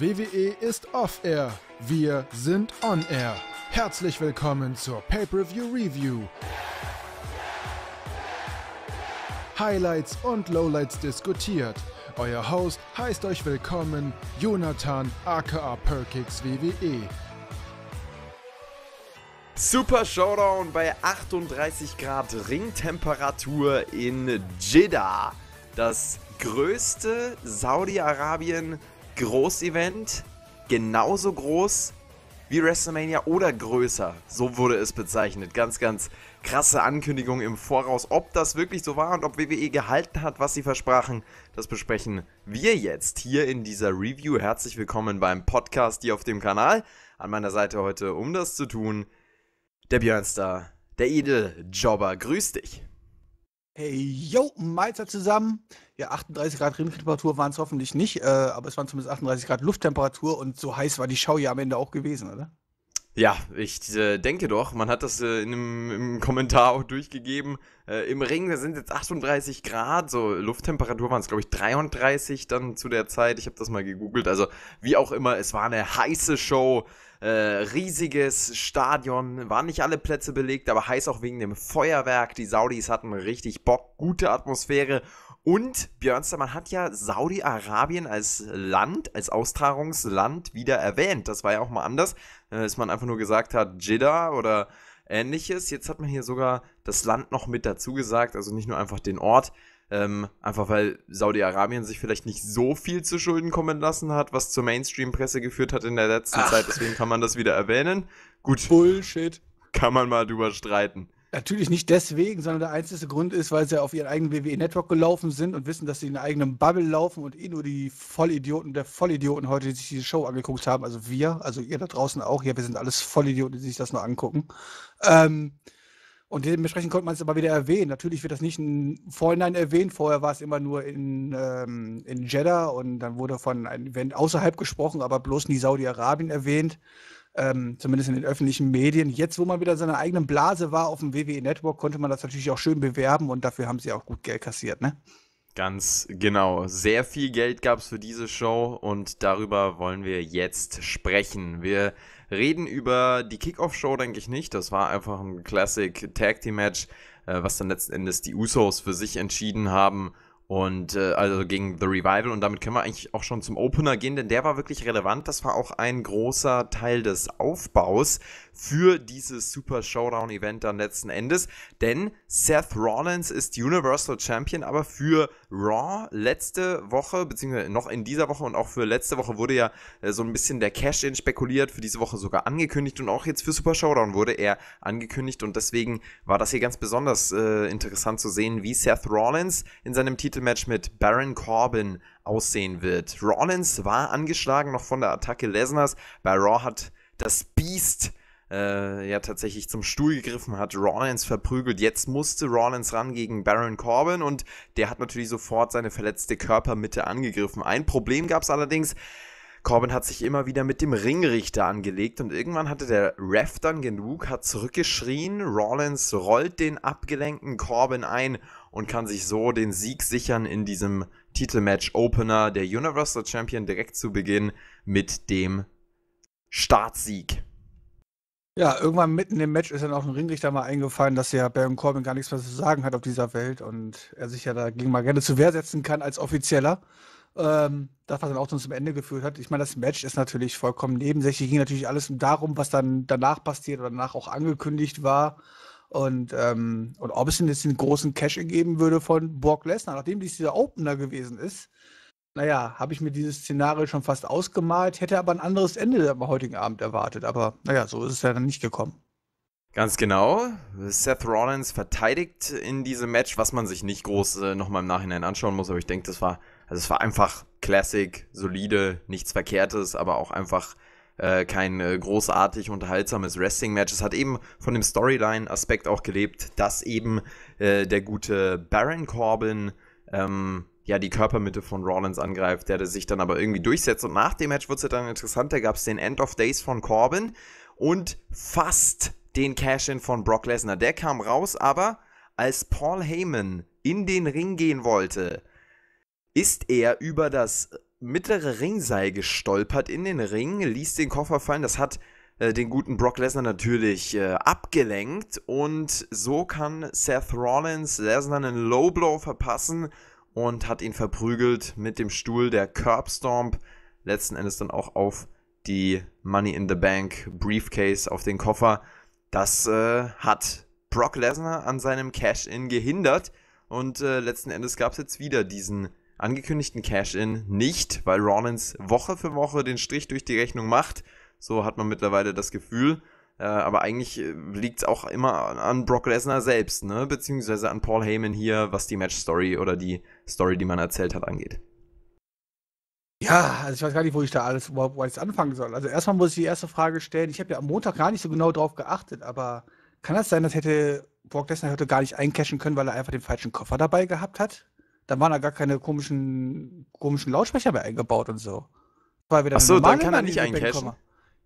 WWE ist off-air, wir sind on-air. Herzlich willkommen zur Pay-per-View Review. Highlights und Lowlights diskutiert. Euer Host heißt euch willkommen Jonathan aka Perkix WWE. Super Showdown bei 38 Grad Ringtemperatur in Jeddah. Das größte Saudi-Arabien Großevent, genauso groß wie WrestleMania oder größer. So wurde es bezeichnet. Ganz, ganz krasse Ankündigung im Voraus. Ob das wirklich so war und ob WWE gehalten hat, was sie versprachen, das besprechen wir jetzt hier in dieser Review. Herzlich willkommen beim Podcast hier auf dem Kanal. An meiner Seite heute, um das zu tun, der Björnstar, der Edeljobber. Grüß dich. Hey, yo, Mahlzeit zusammen. Ja, 38 Grad Riemtemperatur waren es hoffentlich nicht, äh, aber es waren zumindest 38 Grad Lufttemperatur und so heiß war die Schau ja am Ende auch gewesen, oder? Ja, ich äh, denke doch, man hat das äh, in einem, im Kommentar auch durchgegeben. Äh, Im Ring sind jetzt 38 Grad, so Lufttemperatur waren es, glaube ich, 33 dann zu der Zeit. Ich habe das mal gegoogelt. Also, wie auch immer, es war eine heiße Show. Äh, riesiges Stadion, waren nicht alle Plätze belegt, aber heiß auch wegen dem Feuerwerk. Die Saudis hatten richtig Bock, gute Atmosphäre. Und Björnster, man hat ja Saudi-Arabien als Land, als Austragungsland wieder erwähnt. Das war ja auch mal anders, äh, dass man einfach nur gesagt hat, Jeddah oder ähnliches. Jetzt hat man hier sogar das Land noch mit dazu gesagt, also nicht nur einfach den Ort. Ähm, einfach weil Saudi-Arabien sich vielleicht nicht so viel zu Schulden kommen lassen hat, was zur Mainstream-Presse geführt hat in der letzten Ach. Zeit. Deswegen kann man das wieder erwähnen. Gut. Bullshit. Kann man mal drüber streiten. Natürlich nicht deswegen, sondern der einzige Grund ist, weil sie auf ihren eigenen WWE-Network gelaufen sind und wissen, dass sie in einer eigenen Bubble laufen und eh nur die Vollidioten der Vollidioten heute, die sich diese Show angeguckt haben, also wir, also ihr da draußen auch, ja, wir sind alles Vollidioten, die sich das nur angucken. Ähm, und dementsprechend konnte man es aber wieder erwähnen. Natürlich wird das nicht in Vorhinein erwähnt. Vorher war es immer nur in, ähm, in Jeddah und dann wurde von einem Event außerhalb gesprochen, aber bloß nie Saudi-Arabien erwähnt. Ähm, zumindest in den öffentlichen Medien. Jetzt, wo man wieder in seiner eigenen Blase war auf dem WWE Network, konnte man das natürlich auch schön bewerben und dafür haben sie auch gut Geld kassiert, ne? Ganz genau. Sehr viel Geld gab es für diese Show und darüber wollen wir jetzt sprechen. Wir Reden über die Kickoff-Show denke ich nicht. Das war einfach ein Classic Tag Team Match, äh, was dann letzten Endes die Usos für sich entschieden haben. Und äh, also gegen The Revival. Und damit können wir eigentlich auch schon zum Opener gehen, denn der war wirklich relevant. Das war auch ein großer Teil des Aufbaus für dieses Super Showdown Event dann letzten Endes. Denn Seth Rollins ist Universal Champion, aber für Raw letzte Woche, beziehungsweise noch in dieser Woche und auch für letzte Woche wurde ja äh, so ein bisschen der Cash-In spekuliert, für diese Woche sogar angekündigt und auch jetzt für Super Showdown wurde er angekündigt und deswegen war das hier ganz besonders äh, interessant zu sehen, wie Seth Rollins in seinem Titelmatch mit Baron Corbin aussehen wird. Rollins war angeschlagen noch von der Attacke Lesners. Bei Raw hat das Beast äh, ja tatsächlich zum Stuhl gegriffen hat, Rollins verprügelt. Jetzt musste Rollins ran gegen Baron Corbin und der hat natürlich sofort seine verletzte Körpermitte angegriffen. Ein Problem gab es allerdings. Corbin hat sich immer wieder mit dem Ringrichter angelegt und irgendwann hatte der Ref dann genug, hat zurückgeschrien. Rollins rollt den abgelenkten Corbin ein und kann sich so den Sieg sichern in diesem Titelmatch-Opener der Universal Champion direkt zu Beginn mit dem Startsieg. Ja, irgendwann mitten im Match ist dann auch ein Ringrichter mal eingefallen, dass ja Baron Corbin gar nichts mehr zu sagen hat auf dieser Welt und er sich ja dagegen mal gerne zu Wehr setzen kann als Offizieller. Ähm, das, was dann auch zum Ende geführt hat. Ich meine, das Match ist natürlich vollkommen nebensächlich. Ging natürlich alles darum, was dann danach passiert oder danach auch angekündigt war. Und, ähm, und ob es denn jetzt den großen Cash ergeben würde von Borg Lesnar, nachdem dies dieser Opener gewesen ist, naja, habe ich mir dieses Szenario schon fast ausgemalt, hätte aber ein anderes Ende am heutigen Abend erwartet. Aber naja, so ist es ja dann nicht gekommen. Ganz genau. Seth Rollins verteidigt in diesem Match, was man sich nicht groß äh, nochmal im Nachhinein anschauen muss, aber ich denke, das war, also es war einfach Classic, solide, nichts Verkehrtes, aber auch einfach äh, kein äh, großartig unterhaltsames Wrestling-Match. Es hat eben von dem Storyline-Aspekt auch gelebt, dass eben äh, der gute Baron Corbin ähm, ja die Körpermitte von Rollins angreift, der sich dann aber irgendwie durchsetzt. Und nach dem Match wird es halt dann interessant, da gab es den End of Days von Corbin und fast den Cash-In von Brock Lesnar. Der kam raus, aber als Paul Heyman in den Ring gehen wollte, ist er über das mittlere Ringseil gestolpert in den Ring, ließ den Koffer fallen. Das hat äh, den guten Brock Lesnar natürlich äh, abgelenkt und so kann Seth Rollins Lesnar einen Low Blow verpassen und hat ihn verprügelt mit dem Stuhl der Curb Stomp. Letzten Endes dann auch auf die Money in the Bank Briefcase, auf den Koffer. Das äh, hat Brock Lesnar an seinem Cash-In gehindert. Und äh, letzten Endes gab es jetzt wieder diesen angekündigten Cash-In nicht, weil Rollins Woche für Woche den Strich durch die Rechnung macht. So hat man mittlerweile das Gefühl. Äh, aber eigentlich äh, liegt es auch immer an Brock Lesnar selbst, ne? beziehungsweise an Paul Heyman hier, was die Match-Story oder die Story, die man erzählt hat, angeht. Ja, also ich weiß gar nicht, wo ich da alles überhaupt wo ich anfangen soll. Also erstmal muss ich die erste Frage stellen. Ich habe ja am Montag gar nicht so genau drauf geachtet, aber kann das sein, dass hätte Brock Lesnar heute gar nicht eincashen können, weil er einfach den falschen Koffer dabei gehabt hat? Dann waren da gar keine komischen, komischen Lautsprecher mehr eingebaut und so. War wieder Ach so, dann kann er nicht eincashen.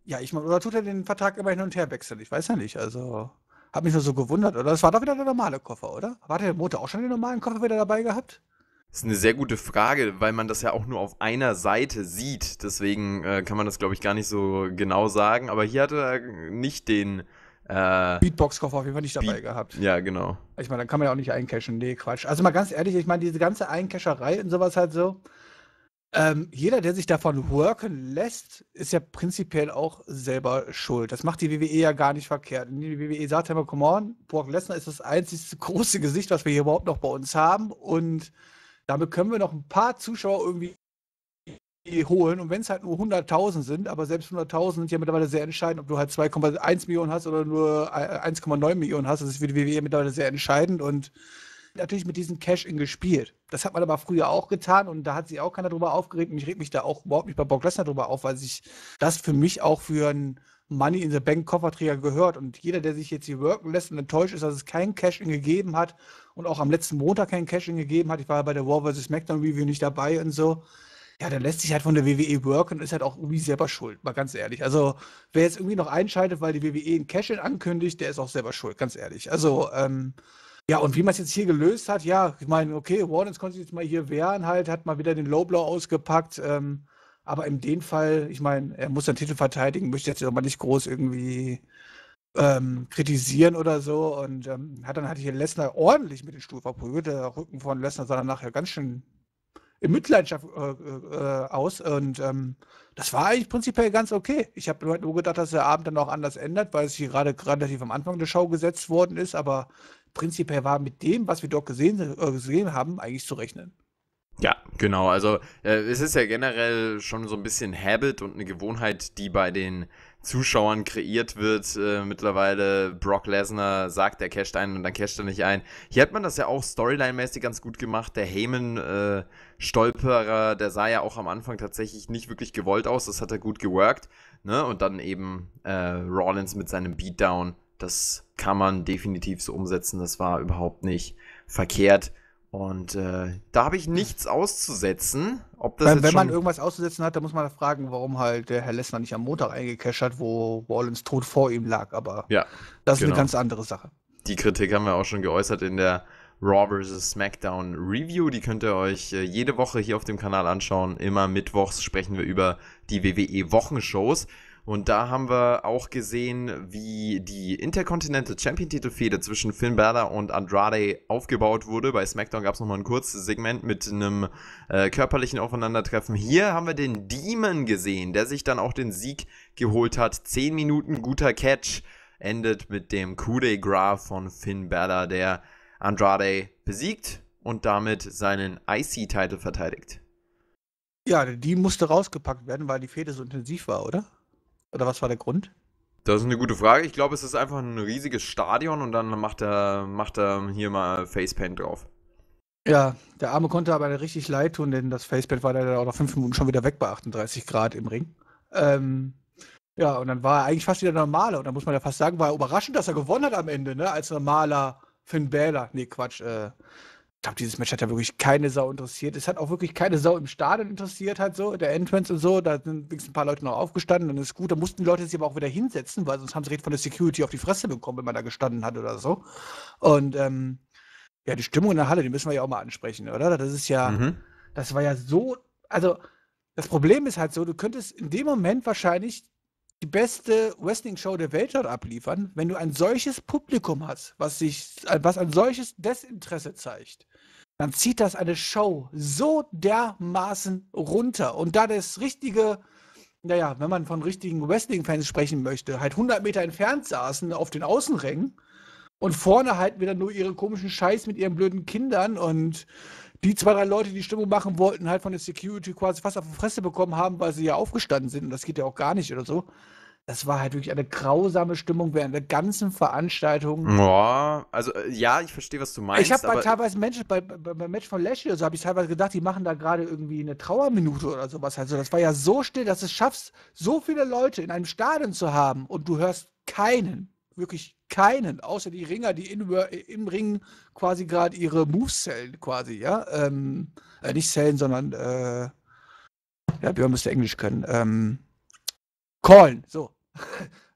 Ja, ich meine, oder tut er den Vertrag immer hin und her wechseln? Ich weiß ja nicht. Also, hat mich nur so gewundert. Oder das war doch wieder der normale Koffer, oder? War der Motor auch schon den normalen Koffer wieder dabei gehabt? Das ist eine sehr gute Frage, weil man das ja auch nur auf einer Seite sieht. Deswegen äh, kann man das, glaube ich, gar nicht so genau sagen. Aber hier hat er nicht den äh, Beatbox-Koffer auf jeden Fall nicht dabei Be gehabt. Ja, genau. Ich meine, dann kann man ja auch nicht eincashen. Nee, Quatsch. Also mal ganz ehrlich, ich meine, diese ganze Eincasherei und sowas halt so ähm, jeder, der sich davon worken lässt, ist ja prinzipiell auch selber schuld. Das macht die WWE ja gar nicht verkehrt. Die WWE sagt immer, come on, Brock Lesnar ist das einzigste große Gesicht, was wir hier überhaupt noch bei uns haben. Und damit können wir noch ein paar Zuschauer irgendwie holen. Und wenn es halt nur 100.000 sind, aber selbst 100.000 sind ja mittlerweile sehr entscheidend, ob du halt 2,1 Millionen hast oder nur 1,9 Millionen hast. Das ist für die WWE mittlerweile sehr entscheidend. Und natürlich mit diesem Cash-In gespielt. Das hat man aber früher auch getan und da hat sich auch keiner drüber aufgeregt. Und ich reg mich da auch überhaupt nicht bei Brock Lesnar drüber auf, weil sich das für mich auch für einen Money in the Bank Kofferträger gehört. Und jeder, der sich jetzt hier worken lässt und enttäuscht ist, dass es kein Cash-In gegeben hat und auch am letzten Montag kein Cash-In gegeben hat, ich war ja bei der War vs. SmackDown Review nicht dabei und so. Ja, dann lässt sich halt von der WWE worken und ist halt auch irgendwie selber schuld, mal ganz ehrlich. Also, wer jetzt irgendwie noch einschaltet, weil die WWE ein Cash-In ankündigt, der ist auch selber schuld, ganz ehrlich. Also, ähm, ja, und wie man es jetzt hier gelöst hat, ja, ich meine, okay, Wardens konnte sich jetzt mal hier wehren, halt, hat mal wieder den Lowblow ausgepackt. Ähm, aber in dem Fall, ich meine, er muss seinen Titel verteidigen, möchte jetzt aber nicht groß irgendwie ähm, kritisieren oder so. Und ähm, hat dann hatte hier Lesnar ordentlich mit dem Stuhl verprügelt. Der Rücken von Lesnar sah dann nachher ganz schön in Mitleidenschaft äh, äh, aus. Und ähm, das war eigentlich prinzipiell ganz okay. Ich habe nur gedacht, dass der Abend dann auch anders ändert, weil es hier gerade relativ am Anfang der Show gesetzt worden ist. Aber prinzipiell war mit dem, was wir dort gesehen, äh, gesehen haben, eigentlich zu rechnen. Ja, genau. Also äh, es ist ja generell schon so ein bisschen Habit und eine Gewohnheit, die bei den Zuschauern kreiert wird. Äh, mittlerweile Brock Lesnar sagt, er casht ein und dann casht er nicht ein. Hier hat man das ja auch storyline-mäßig ganz gut gemacht. Der Heyman-Stolperer, äh, der sah ja auch am Anfang tatsächlich nicht wirklich gewollt aus. Das hat er gut geworkt. Ne? Und dann eben äh, Rollins mit seinem Beatdown das kann man definitiv so umsetzen. Das war überhaupt nicht verkehrt. Und äh, da habe ich nichts auszusetzen. Ob das wenn, wenn man irgendwas auszusetzen hat, dann muss man fragen, warum halt der Herr Lessner nicht am Montag eingecasht hat, wo Wallens Tod vor ihm lag. Aber ja, das ist eine genau. ganz andere Sache. Die Kritik haben wir auch schon geäußert in der Raw vs. SmackDown Review. Die könnt ihr euch äh, jede Woche hier auf dem Kanal anschauen. Immer mittwochs sprechen wir über die WWE-Wochenshows. Und da haben wir auch gesehen, wie die Intercontinental Champion Titelfehde zwischen Finn Balor und Andrade aufgebaut wurde. Bei SmackDown gab es nochmal ein kurzes Segment mit einem äh, körperlichen Aufeinandertreffen. Hier haben wir den Demon gesehen, der sich dann auch den Sieg geholt hat. Zehn Minuten guter Catch endet mit dem Coup de Gras von Finn Balor, der Andrade besiegt und damit seinen IC-Titel verteidigt. Ja, die musste rausgepackt werden, weil die Fehde so intensiv war, oder? Oder was war der Grund? Das ist eine gute Frage. Ich glaube, es ist einfach ein riesiges Stadion und dann macht er, macht er hier mal Facepaint drauf. Ja, der Arme konnte aber richtig leid tun, denn das Facepaint war dann auch nach fünf Minuten schon wieder weg bei 38 Grad im Ring. Ähm, ja, und dann war er eigentlich fast wieder normaler. Und dann muss man ja fast sagen, war er überraschend, dass er gewonnen hat am Ende, ne? Als normaler Finn Bäler. Nee, Quatsch. Äh, ich glaube, dieses Match hat ja wirklich keine Sau interessiert. Es hat auch wirklich keine Sau im Stadion interessiert, halt so, der Entrance und so. Da sind wenigstens ein paar Leute noch aufgestanden, dann ist gut. Da mussten die Leute sich aber auch wieder hinsetzen, weil sonst haben sie recht von der Security auf die Fresse bekommen, wenn man da gestanden hat oder so. Und ähm, ja, die Stimmung in der Halle, die müssen wir ja auch mal ansprechen, oder? Das ist ja, mhm. das war ja so, also das Problem ist halt so, du könntest in dem Moment wahrscheinlich die beste Wrestling-Show der Welt dort abliefern, wenn du ein solches Publikum hast, was sich, was ein solches Desinteresse zeigt dann zieht das eine Show so dermaßen runter. Und da das richtige, naja, wenn man von richtigen Wrestling-Fans sprechen möchte, halt 100 Meter entfernt saßen auf den Außenrängen und vorne halt wieder nur ihre komischen Scheiß mit ihren blöden Kindern und die zwei, drei Leute, die Stimmung machen wollten, halt von der Security quasi fast auf die Fresse bekommen haben, weil sie ja aufgestanden sind. Und das geht ja auch gar nicht oder so das war halt wirklich eine grausame Stimmung während der ganzen Veranstaltung. Boah, also äh, ja, ich verstehe, was du meinst. Ich habe bei teilweise Menschen, bei, bei, beim Match von Lashley oder so, habe ich teilweise gedacht, die machen da gerade irgendwie eine Trauerminute oder sowas. Also das war ja so still, dass du es schaffst, so viele Leute in einem Stadion zu haben und du hörst keinen, wirklich keinen, außer die Ringer, die in, im Ring quasi gerade ihre Moves zählen, quasi, ja. Ähm, äh, nicht zählen, sondern, äh, ja, Björn müsste Englisch können. Ähm, callen. So.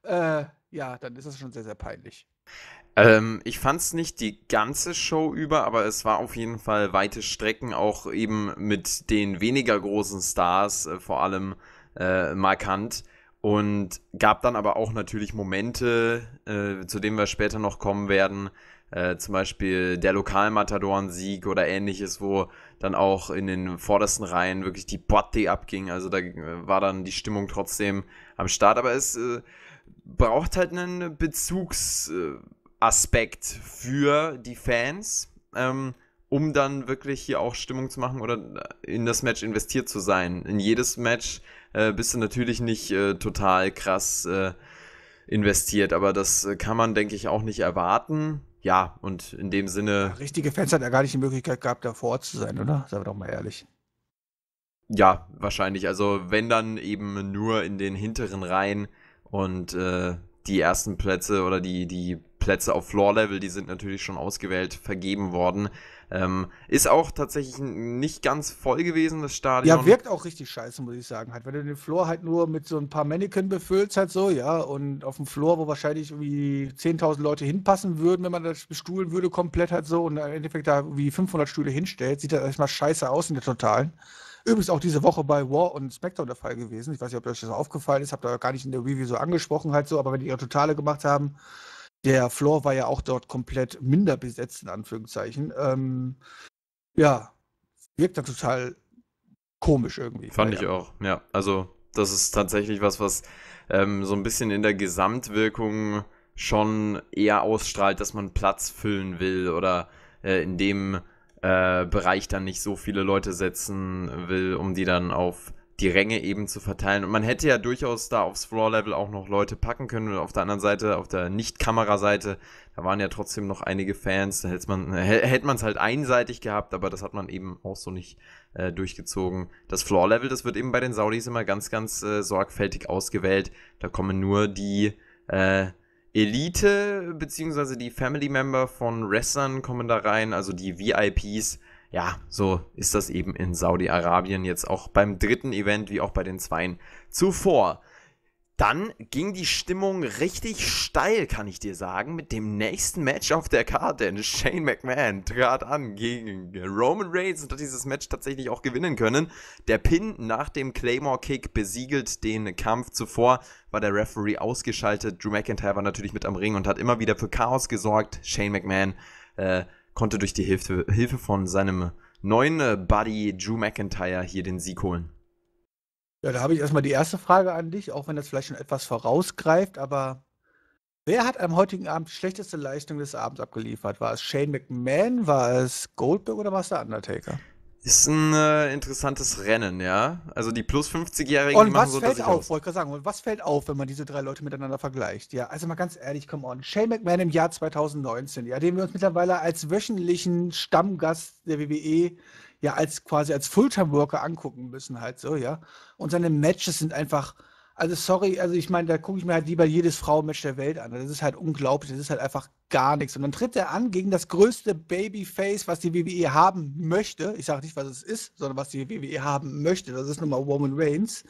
äh, ja, dann ist das schon sehr, sehr peinlich. Ähm, ich fand es nicht die ganze Show über, aber es war auf jeden Fall weite Strecken, auch eben mit den weniger großen Stars äh, vor allem äh, markant. Und gab dann aber auch natürlich Momente, äh, zu denen wir später noch kommen werden, äh, zum Beispiel der Lokalmatadoren-Sieg oder ähnliches, wo dann auch in den vordersten Reihen wirklich die Botte abging. Also da äh, war dann die Stimmung trotzdem am Start, aber es äh, braucht halt einen Bezugsaspekt für die Fans, ähm, um dann wirklich hier auch Stimmung zu machen oder in das Match investiert zu sein. In jedes Match äh, bist du natürlich nicht äh, total krass äh, investiert, aber das kann man, denke ich, auch nicht erwarten ja, und in dem Sinne. Ja, richtige Fans hat ja gar nicht die Möglichkeit gehabt, da vor Ort zu sein, oder? Seien wir doch mal ehrlich. Ja, wahrscheinlich. Also wenn dann eben nur in den hinteren Reihen und äh, die ersten Plätze oder die, die Plätze auf Floor-Level, die sind natürlich schon ausgewählt vergeben worden. Ähm, ist auch tatsächlich nicht ganz voll gewesen, das Stadion. Ja, wirkt auch richtig scheiße, muss ich sagen. Halt, wenn du den Floor halt nur mit so ein paar Mannequin befüllst, halt so, ja, und auf dem Floor, wo wahrscheinlich irgendwie 10.000 Leute hinpassen würden, wenn man das bestuhlen würde, komplett halt so, und im Endeffekt da wie 500 Stühle hinstellt, sieht das erstmal scheiße aus in der Totalen. Übrigens auch diese Woche bei War und Spectre der Fall gewesen. Ich weiß nicht, ob euch das aufgefallen ist, habe da gar nicht in der Review so angesprochen halt so, aber wenn die ihre Totale gemacht haben, der Floor war ja auch dort komplett minder besetzt, in Anführungszeichen. Ähm, ja, wirkt da total komisch irgendwie. Fand ich ja. auch, ja. Also, das ist tatsächlich was, was ähm, so ein bisschen in der Gesamtwirkung schon eher ausstrahlt, dass man Platz füllen will oder äh, in dem äh, Bereich dann nicht so viele Leute setzen will, um die dann auf die Ränge eben zu verteilen. Und man hätte ja durchaus da aufs Floor-Level auch noch Leute packen können. Und auf der anderen Seite, auf der Nicht-Kamera-Seite, da waren ja trotzdem noch einige Fans. Da hätte man es halt einseitig gehabt, aber das hat man eben auch so nicht äh, durchgezogen. Das Floor-Level, das wird eben bei den Saudis immer ganz, ganz äh, sorgfältig ausgewählt. Da kommen nur die äh, Elite beziehungsweise die Family Member von Wrestlern kommen da rein, also die VIPs. Ja, so ist das eben in Saudi-Arabien jetzt auch beim dritten Event wie auch bei den zweien zuvor dann ging die Stimmung richtig steil, kann ich dir sagen, mit dem nächsten Match auf der Karte. Shane McMahon trat an gegen Roman Reigns und hat dieses Match tatsächlich auch gewinnen können. Der Pin nach dem Claymore-Kick besiegelt den Kampf zuvor, war der Referee ausgeschaltet. Drew McIntyre war natürlich mit am Ring und hat immer wieder für Chaos gesorgt. Shane McMahon äh, konnte durch die Hilfe, Hilfe von seinem neuen äh, Buddy Drew McIntyre hier den Sieg holen. Ja, da habe ich erstmal die erste Frage an dich, auch wenn das vielleicht schon etwas vorausgreift, aber wer hat am heutigen Abend die schlechteste Leistung des Abends abgeliefert? War es Shane McMahon, war es Goldberg oder war es der Undertaker? Ist ein äh, interessantes Rennen, ja. Also die plus 50-Jährigen und machen was so fällt auf, wollte ich sagen, und was fällt auf, wenn man diese drei Leute miteinander vergleicht? Ja, also mal ganz ehrlich, come on. Shane McMahon im Jahr 2019, ja, den wir uns mittlerweile als wöchentlichen Stammgast der WWE ja als quasi als Fulltime-Worker angucken müssen halt so, ja. Und seine Matches sind einfach, also sorry, also ich meine, da gucke ich mir halt lieber jedes Frauenmatch der Welt an. Das ist halt unglaublich, das ist halt einfach gar nichts. Und dann tritt er an gegen das größte Babyface, was die WWE haben möchte. Ich sage nicht, was es ist, sondern was die WWE haben möchte. Das ist nochmal Roman Reigns,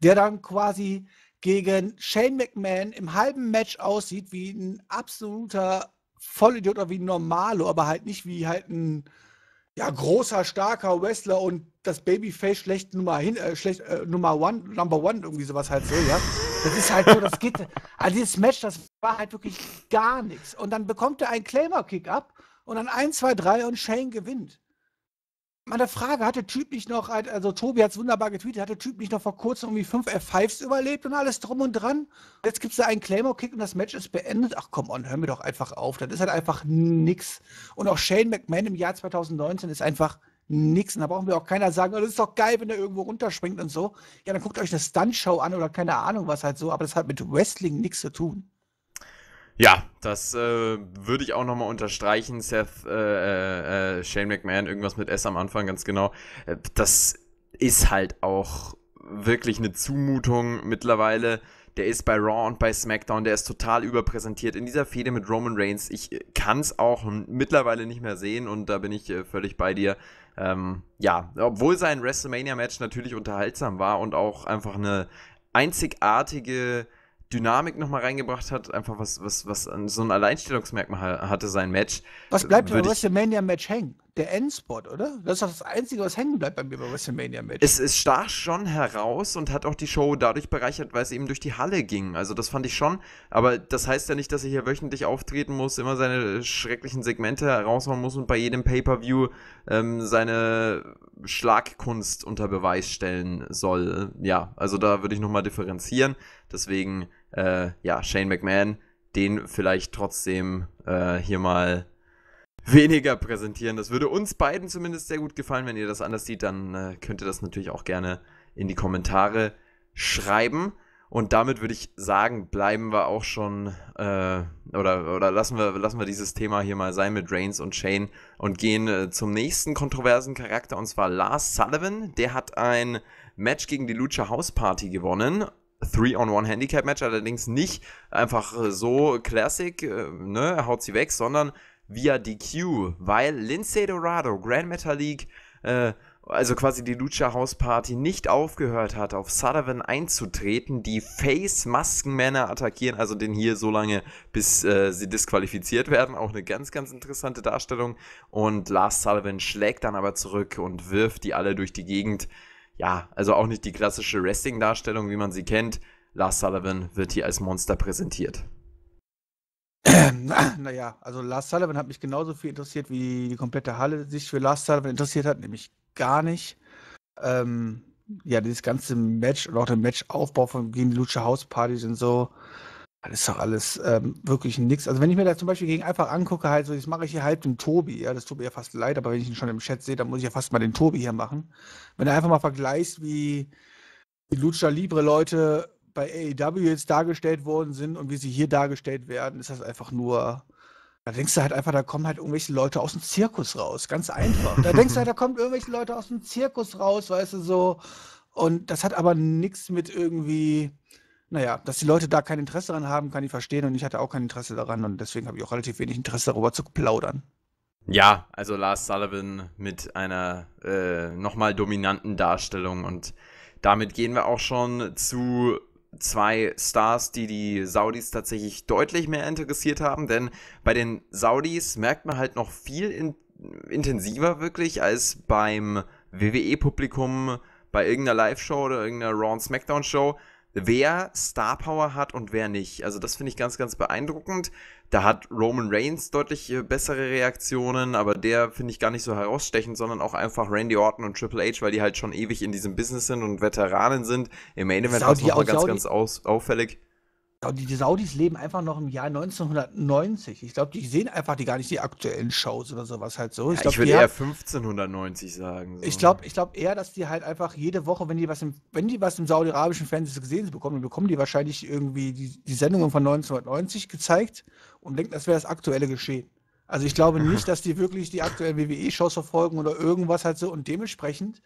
der dann quasi gegen Shane McMahon im halben Match aussieht wie ein absoluter Vollidiot oder wie ein Normalo, aber halt nicht wie halt ein ja, großer, starker Wrestler und das Babyface schlecht Nummer hin, äh, schlecht äh, Nummer One, Number One, irgendwie sowas halt so, ja. Das ist halt so, das geht. Also dieses Match, das war halt wirklich gar nichts. Und dann bekommt er einen Claimer-Kick ab und dann 1, 2, 3 und Shane gewinnt. Meine Frage, hatte Typ nicht noch, also Tobi hat es wunderbar getweetet, hatte Typ nicht noch vor kurzem irgendwie fünf F5s überlebt und alles drum und dran? Jetzt gibt es da einen Claymore-Kick und das Match ist beendet. Ach komm on, hör mir doch einfach auf. Das ist halt einfach nix. Und auch Shane McMahon im Jahr 2019 ist einfach nix. Und da brauchen wir auch keiner sagen, das ist doch geil, wenn er irgendwo runterspringt und so. Ja, dann guckt euch eine Stunt-Show an oder keine Ahnung was halt so, aber das hat mit Wrestling nichts zu tun. Ja, das äh, würde ich auch nochmal unterstreichen, Seth, äh, äh, äh, Shane McMahon, irgendwas mit S am Anfang, ganz genau. Äh, das ist halt auch wirklich eine Zumutung mittlerweile. Der ist bei Raw und bei SmackDown, der ist total überpräsentiert in dieser Fehde mit Roman Reigns. Ich kann es auch mittlerweile nicht mehr sehen und da bin ich äh, völlig bei dir. Ähm, ja, obwohl sein WrestleMania-Match natürlich unterhaltsam war und auch einfach eine einzigartige Dynamik nochmal reingebracht hat, einfach was, was, was so ein Alleinstellungsmerkmal hatte, sein Match. Was bleibt über WrestleMania-Match hängen? Der Endspot, oder? Das ist doch das Einzige, was hängen bleibt bei mir bei WrestleMania-Match. Es, es stach schon heraus und hat auch die Show dadurch bereichert, weil es eben durch die Halle ging. Also das fand ich schon, aber das heißt ja nicht, dass er hier wöchentlich auftreten muss, immer seine schrecklichen Segmente heraushauen muss und bei jedem Pay-Per-View ähm, seine Schlagkunst unter Beweis stellen soll. Ja, also da würde ich nochmal differenzieren. Deswegen äh, ja, Shane McMahon, den vielleicht trotzdem äh, hier mal weniger präsentieren. Das würde uns beiden zumindest sehr gut gefallen. Wenn ihr das anders sieht, dann äh, könnt ihr das natürlich auch gerne in die Kommentare schreiben. Und damit würde ich sagen, bleiben wir auch schon äh, oder, oder lassen, wir, lassen wir dieses Thema hier mal sein mit Reigns und Shane und gehen äh, zum nächsten kontroversen Charakter und zwar Lars Sullivan. Der hat ein Match gegen die Lucha House Party gewonnen Three-on-One-Handicap-Match, allerdings nicht einfach äh, so Classic, äh, ne, haut sie weg, sondern via DQ, weil Lindsay Dorado, Grand Metalik, äh, also quasi die Lucha House Party nicht aufgehört hat, auf Sullivan einzutreten, die Face-Maskenmänner attackieren, also den hier so lange, bis äh, sie disqualifiziert werden. Auch eine ganz, ganz interessante Darstellung. Und Lars Sullivan schlägt dann aber zurück und wirft die alle durch die Gegend ja, also auch nicht die klassische Wrestling-Darstellung, wie man sie kennt. Lars Sullivan wird hier als Monster präsentiert. Naja, also Lars Sullivan hat mich genauso viel interessiert, wie die komplette Halle sich für Lars Sullivan interessiert hat, nämlich gar nicht. Ähm, ja, dieses ganze Match und auch der Matchaufbau von gegen die Lucha House Partys und so. Das ist doch alles ähm, wirklich nichts. Also wenn ich mir da zum Beispiel gegen einfach angucke, halt so, jetzt mache ich hier halb den Tobi, ja, das tut mir ja fast leid, aber wenn ich ihn schon im Chat sehe, dann muss ich ja fast mal den Tobi hier machen. Wenn du einfach mal vergleichst, wie die Lucha Libre Leute bei AEW jetzt dargestellt worden sind und wie sie hier dargestellt werden, ist das einfach nur. Da denkst du halt einfach, da kommen halt irgendwelche Leute aus dem Zirkus raus. Ganz einfach. Da denkst du halt, da kommen irgendwelche Leute aus dem Zirkus raus, weißt du so. Und das hat aber nichts mit irgendwie naja, dass die Leute da kein Interesse daran haben, kann ich verstehen und ich hatte auch kein Interesse daran und deswegen habe ich auch relativ wenig Interesse darüber zu plaudern. Ja, also Lars Sullivan mit einer äh, nochmal dominanten Darstellung und damit gehen wir auch schon zu zwei Stars, die die Saudis tatsächlich deutlich mehr interessiert haben, denn bei den Saudis merkt man halt noch viel in intensiver wirklich als beim WWE-Publikum bei irgendeiner Live-Show oder irgendeiner Raw- Smackdown-Show, wer Star Power hat und wer nicht. Also das finde ich ganz, ganz beeindruckend. Da hat Roman Reigns deutlich äh, bessere Reaktionen, aber der finde ich gar nicht so herausstechend, sondern auch einfach Randy Orton und Triple H, weil die halt schon ewig in diesem Business sind und Veteranen sind. Im Main Event war es nochmal ganz, ganz aus, auffällig die Saudis leben einfach noch im Jahr 1990. Ich glaube, die sehen einfach die gar nicht die aktuellen Shows oder sowas halt so. Ja, ich, glaub, ich, würde eher 1590 sagen. So. Ich glaube ich glaub eher, dass die halt einfach jede Woche, wenn die was im, wenn die was im saudi-arabischen Fernsehen gesehen bekommen, dann bekommen die wahrscheinlich irgendwie die, die Sendungen von 1990 gezeigt und denken, das wäre das aktuelle Geschehen. Also ich glaube nicht, dass die wirklich die aktuellen WWE-Shows verfolgen oder irgendwas halt so und dementsprechend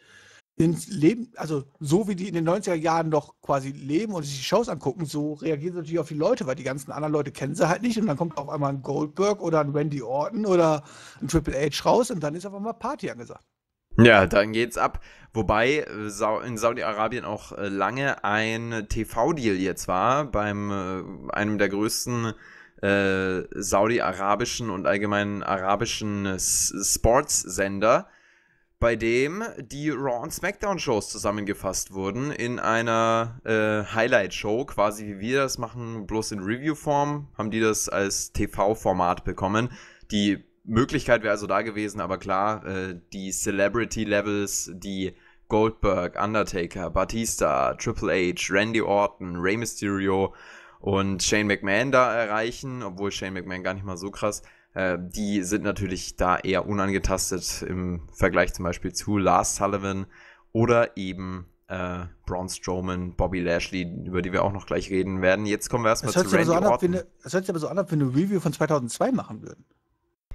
ins Leben, also so wie die in den 90er Jahren noch quasi leben und sich die Shows angucken, so reagieren sie natürlich auf die Leute, weil die ganzen anderen Leute kennen sie halt nicht und dann kommt auf einmal ein Goldberg oder ein Randy Orton oder ein Triple H raus und dann ist auf einmal Party angesagt. Ja, dann geht's ab. Wobei äh, in Saudi-Arabien auch äh, lange ein TV-Deal jetzt war, beim äh, einem der größten äh, saudi-arabischen und allgemeinen arabischen Sportsender bei dem die Raw und SmackDown Shows zusammengefasst wurden in einer äh, Highlight Show, quasi wie wir das machen, bloß in Review Form, haben die das als TV Format bekommen. Die Möglichkeit wäre also da gewesen, aber klar, äh, die Celebrity Levels, die Goldberg, Undertaker, Batista, Triple H, Randy Orton, Rey Mysterio und Shane McMahon da erreichen, obwohl Shane McMahon gar nicht mal so krass äh, die sind natürlich da eher unangetastet im Vergleich zum Beispiel zu Lars Sullivan oder eben äh, Braun Strowman, Bobby Lashley, über die wir auch noch gleich reden werden. Jetzt kommen wir erstmal zu Randy so an, Orton. Eine, das hört sich aber so an, als wenn wir eine Review von 2002 machen würden.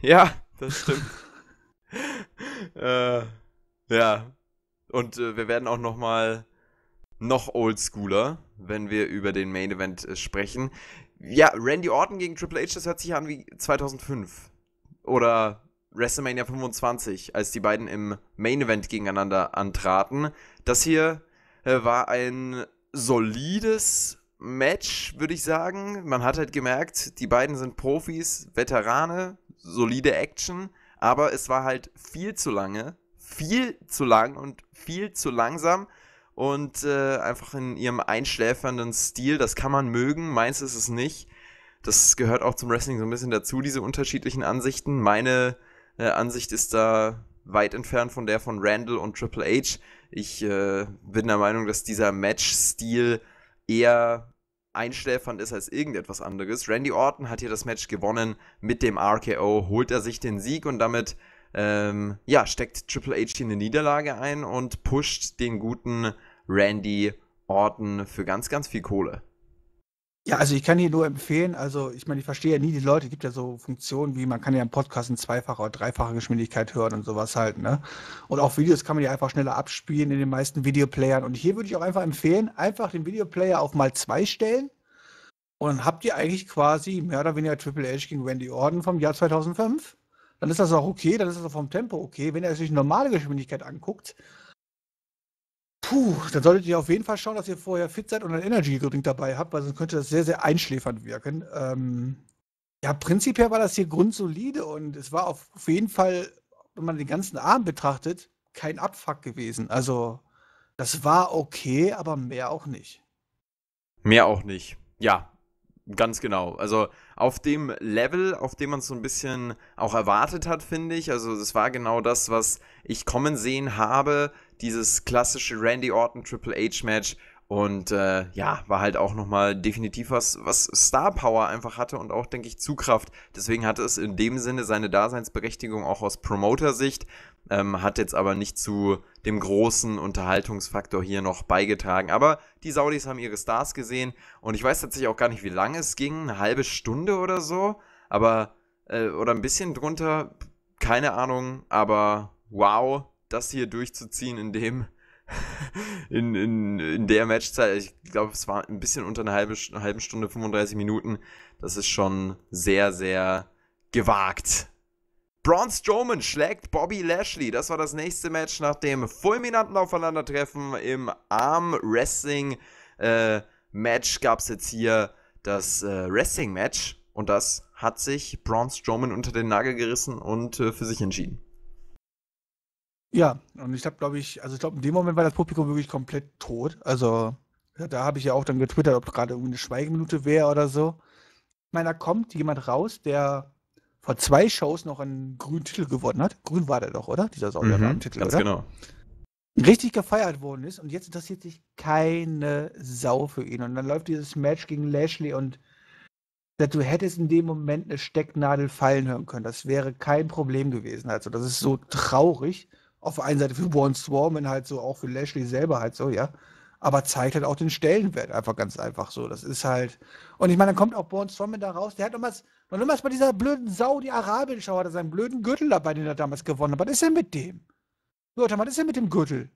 Ja, das stimmt. äh, ja. Und äh, wir werden auch noch mal noch oldschooler, wenn wir über den Main Event äh, sprechen. Ja, Randy Orton gegen Triple H, das hört sich an wie 2005. Oder WrestleMania 25, als die beiden im Main Event gegeneinander antraten. Das hier äh, war ein solides Match, würde ich sagen. Man hat halt gemerkt, die beiden sind Profis, Veterane, solide Action, aber es war halt viel zu lange, viel zu lang und viel zu langsam und äh, einfach in ihrem einschläfernden Stil. Das kann man mögen, meins ist es nicht. Das gehört auch zum Wrestling so ein bisschen dazu, diese unterschiedlichen Ansichten. Meine äh, Ansicht ist da weit entfernt von der von Randall und Triple H. Ich äh, bin der Meinung, dass dieser Match-Stil eher einschläfernd ist als irgendetwas anderes. Randy Orton hat hier das Match gewonnen mit dem RKO, holt er sich den Sieg und damit ähm, ja, steckt Triple H hier eine Niederlage ein und pusht den guten Randy Orton für ganz, ganz viel Kohle. Ja, also ich kann hier nur empfehlen, also ich meine, ich verstehe ja nie die Leute, es gibt ja so Funktionen wie, man kann ja einen Podcast in zweifacher oder dreifacher Geschwindigkeit hören und sowas halt, ne? Und auch Videos kann man ja einfach schneller abspielen in den meisten Videoplayern. Und hier würde ich auch einfach empfehlen, einfach den Videoplayer auf mal zwei stellen und dann habt ihr eigentlich quasi mehr oder weniger Triple H gegen Randy Orton vom Jahr 2005 dann ist das auch okay, dann ist das auch vom Tempo okay. Wenn ihr euch normale Geschwindigkeit anguckt, puh, dann solltet ihr auf jeden Fall schauen, dass ihr vorher fit seid und ein Energy Drink dabei habt, weil sonst könnte das sehr, sehr einschläfernd wirken. Ähm, ja, prinzipiell war das hier grundsolide und es war auf jeden Fall, wenn man den ganzen Abend betrachtet, kein Abfuck gewesen. Also, das war okay, aber mehr auch nicht. Mehr auch nicht. Ja, Ganz genau. Also auf dem Level, auf dem man es so ein bisschen auch erwartet hat, finde ich. Also das war genau das, was ich kommen sehen habe. Dieses klassische Randy Orton Triple H Match. Und äh, ja, war halt auch nochmal definitiv was, was Star Power einfach hatte und auch, denke ich, Zugkraft. Deswegen hatte es in dem Sinne seine Daseinsberechtigung auch aus Promoter-Sicht ähm, hat jetzt aber nicht zu dem großen Unterhaltungsfaktor hier noch beigetragen. Aber die Saudis haben ihre Stars gesehen und ich weiß tatsächlich auch gar nicht, wie lange es ging, eine halbe Stunde oder so, aber äh, oder ein bisschen drunter, keine Ahnung, aber wow, das hier durchzuziehen in dem in, in, in der Matchzeit, ich glaube, es war ein bisschen unter einer halben, halben Stunde, 35 Minuten. Das ist schon sehr, sehr gewagt, Braun Strowman schlägt Bobby Lashley. Das war das nächste Match nach dem fulminanten Aufeinandertreffen im Arm Wrestling äh, Match. Gab es jetzt hier das äh, Wrestling Match und das hat sich Braun Strowman unter den Nagel gerissen und äh, für sich entschieden. Ja, und ich habe, glaube ich, also ich glaube, in dem Moment war das Publikum wirklich komplett tot. Also da habe ich ja auch dann getwittert, ob gerade irgendwie eine Schweigeminute wäre oder so. Ich meine, da kommt jemand raus, der vor zwei Shows noch einen grünen Titel gewonnen hat. Grün war der doch, oder? Dieser Saudi-Arabien-Titel, mhm, Ganz oder? genau richtig gefeiert worden ist und jetzt interessiert sich keine Sau für ihn. Und dann läuft dieses Match gegen Lashley und du hättest in dem Moment eine Stecknadel fallen hören können. Das wäre kein Problem gewesen. Also, das ist so traurig. Auf der einen Seite für Born Swarman halt so, auch für Lashley selber halt so, ja. Aber zeigt halt auch den Stellenwert einfach ganz einfach so. Das ist halt, und ich meine, dann kommt auch Born Strowman da raus. Der hat nochmals, noch bei dieser blöden Saudi-Arabien-Schau hat er seinen blöden Gürtel dabei, den er damals gewonnen hat. Was ist denn mit dem? Leute, was ist denn mit dem Gürtel?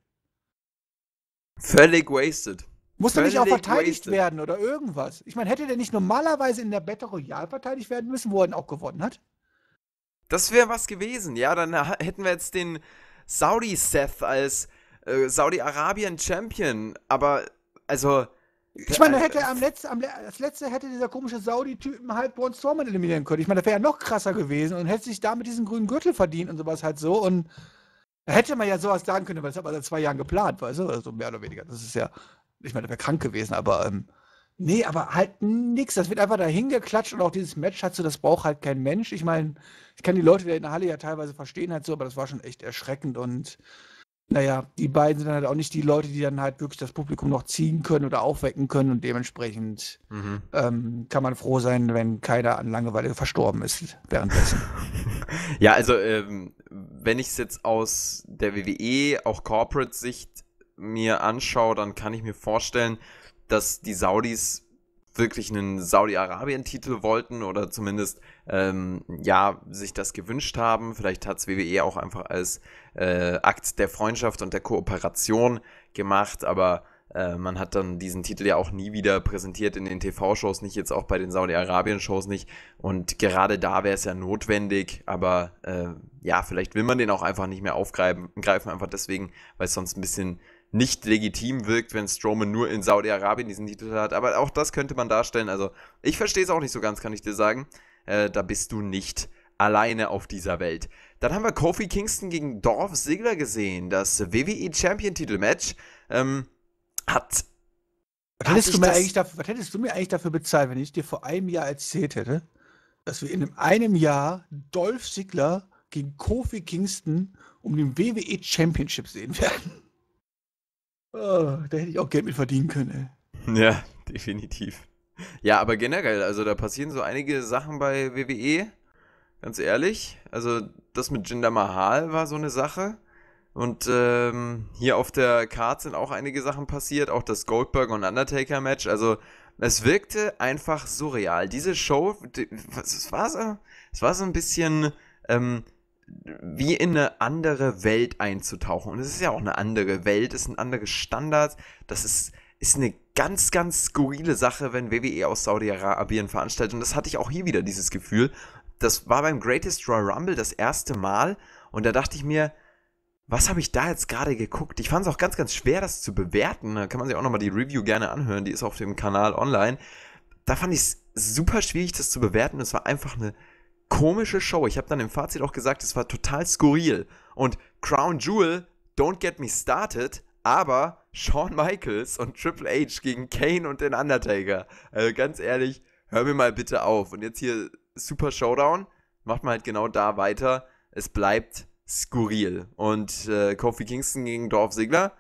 Völlig wasted. Muss Völlig er nicht auch verteidigt wasted. werden oder irgendwas? Ich meine, hätte der nicht normalerweise in der Battle Royale verteidigt werden müssen, wo er ihn auch gewonnen hat? Das wäre was gewesen, ja. Dann hätten wir jetzt den Saudi-Seth als äh, Saudi-Arabien-Champion. Aber, also, ich meine, äh, hätte am äh, letzten, am, das letzte hätte dieser komische Saudi-Typen halt Braun Strowman eliminieren können. Ich meine, das wäre ja noch krasser gewesen und hätte sich damit diesen grünen Gürtel verdient und sowas halt so. Und da hätte man ja sowas sagen können, weil das hat man seit zwei Jahren geplant, weißt du, also mehr oder weniger. Das ist ja, ich meine, das wäre krank gewesen, aber ähm, nee, aber halt nichts. Das wird einfach dahin geklatscht und auch dieses Match hat so, das braucht halt kein Mensch. Ich meine, ich kann die Leute der in der Halle ja teilweise verstehen halt so, aber das war schon echt erschreckend und naja, die beiden sind halt auch nicht die Leute, die dann halt wirklich das Publikum noch ziehen können oder aufwecken können und dementsprechend mhm. ähm, kann man froh sein, wenn keiner an Langeweile verstorben ist währenddessen. ja, also ähm, wenn ich es jetzt aus der WWE, auch Corporate-Sicht mir anschaue, dann kann ich mir vorstellen, dass die Saudis wirklich einen Saudi-Arabien-Titel wollten oder zumindest ähm, ja sich das gewünscht haben. Vielleicht hat es WWE auch einfach als äh, Akt der Freundschaft und der Kooperation gemacht, aber äh, man hat dann diesen Titel ja auch nie wieder präsentiert in den TV-Shows, nicht jetzt auch bei den Saudi-Arabien-Shows nicht. Und gerade da wäre es ja notwendig, aber äh, ja, vielleicht will man den auch einfach nicht mehr aufgreifen, einfach deswegen, weil es sonst ein bisschen nicht legitim wirkt, wenn Strowman nur in Saudi-Arabien diesen Titel hat. Aber auch das könnte man darstellen. Also, ich verstehe es auch nicht so ganz, kann ich dir sagen. Äh, da bist du nicht alleine auf dieser Welt. Dann haben wir Kofi Kingston gegen Dorf Ziggler gesehen. Das WWE Champion-Titel-Match ähm, hat. Was hättest, hat dafür, was hättest, du mir eigentlich dafür, bezahlt, wenn ich dir vor einem Jahr erzählt hätte, dass wir in einem Jahr Dolph Ziggler gegen Kofi Kingston um den WWE Championship sehen werden? Oh, da hätte ich auch Geld mit verdienen können. Ey. Ja, definitiv. Ja, aber generell, also da passieren so einige Sachen bei WWE, ganz ehrlich. Also das mit Jinder Mahal war so eine Sache. Und ähm, hier auf der Card sind auch einige Sachen passiert, auch das Goldberg und Undertaker Match. Also es wirkte einfach surreal. Diese Show, was war so, es war so ein bisschen ähm, wie in eine andere Welt einzutauchen. Und es ist ja auch eine andere Welt, es sind andere Standards. Das ist, ist eine ganz, ganz skurrile Sache, wenn WWE aus Saudi-Arabien veranstaltet. Und das hatte ich auch hier wieder, dieses Gefühl. Das war beim Greatest Royal Rumble das erste Mal. Und da dachte ich mir, was habe ich da jetzt gerade geguckt? Ich fand es auch ganz, ganz schwer, das zu bewerten. Da kann man sich auch nochmal die Review gerne anhören, die ist auf dem Kanal online. Da fand ich es super schwierig, das zu bewerten. Es war einfach eine komische Show. Ich habe dann im Fazit auch gesagt, es war total skurril. Und Crown Jewel, don't get me started, aber Shawn Michaels und Triple H gegen Kane und den Undertaker. Also ganz ehrlich, hör mir mal bitte auf. Und jetzt hier Super Showdown, macht man halt genau da weiter. Es bleibt skurril. Und äh, Kofi Kingston gegen Dorf Sigler,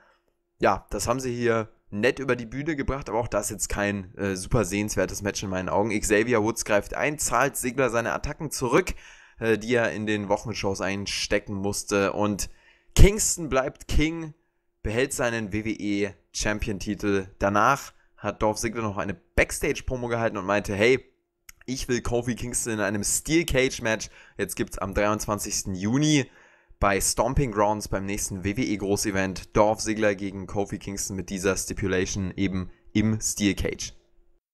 ja, das haben sie hier nett über die Bühne gebracht, aber auch das ist jetzt kein äh, super sehenswertes Match in meinen Augen. Xavier Woods greift ein, zahlt Sigler seine Attacken zurück, äh, die er in den Wochenshows einstecken musste und Kingston bleibt King, behält seinen WWE Champion-Titel. Danach hat Dorf Sigler noch eine Backstage-Promo gehalten und meinte, hey, ich will Kofi Kingston in einem Steel Cage Match. Jetzt gibt es am 23. Juni bei Stomping Grounds beim nächsten WWE-Großevent Dorf Sigler gegen Kofi Kingston mit dieser Stipulation eben im Steel Cage.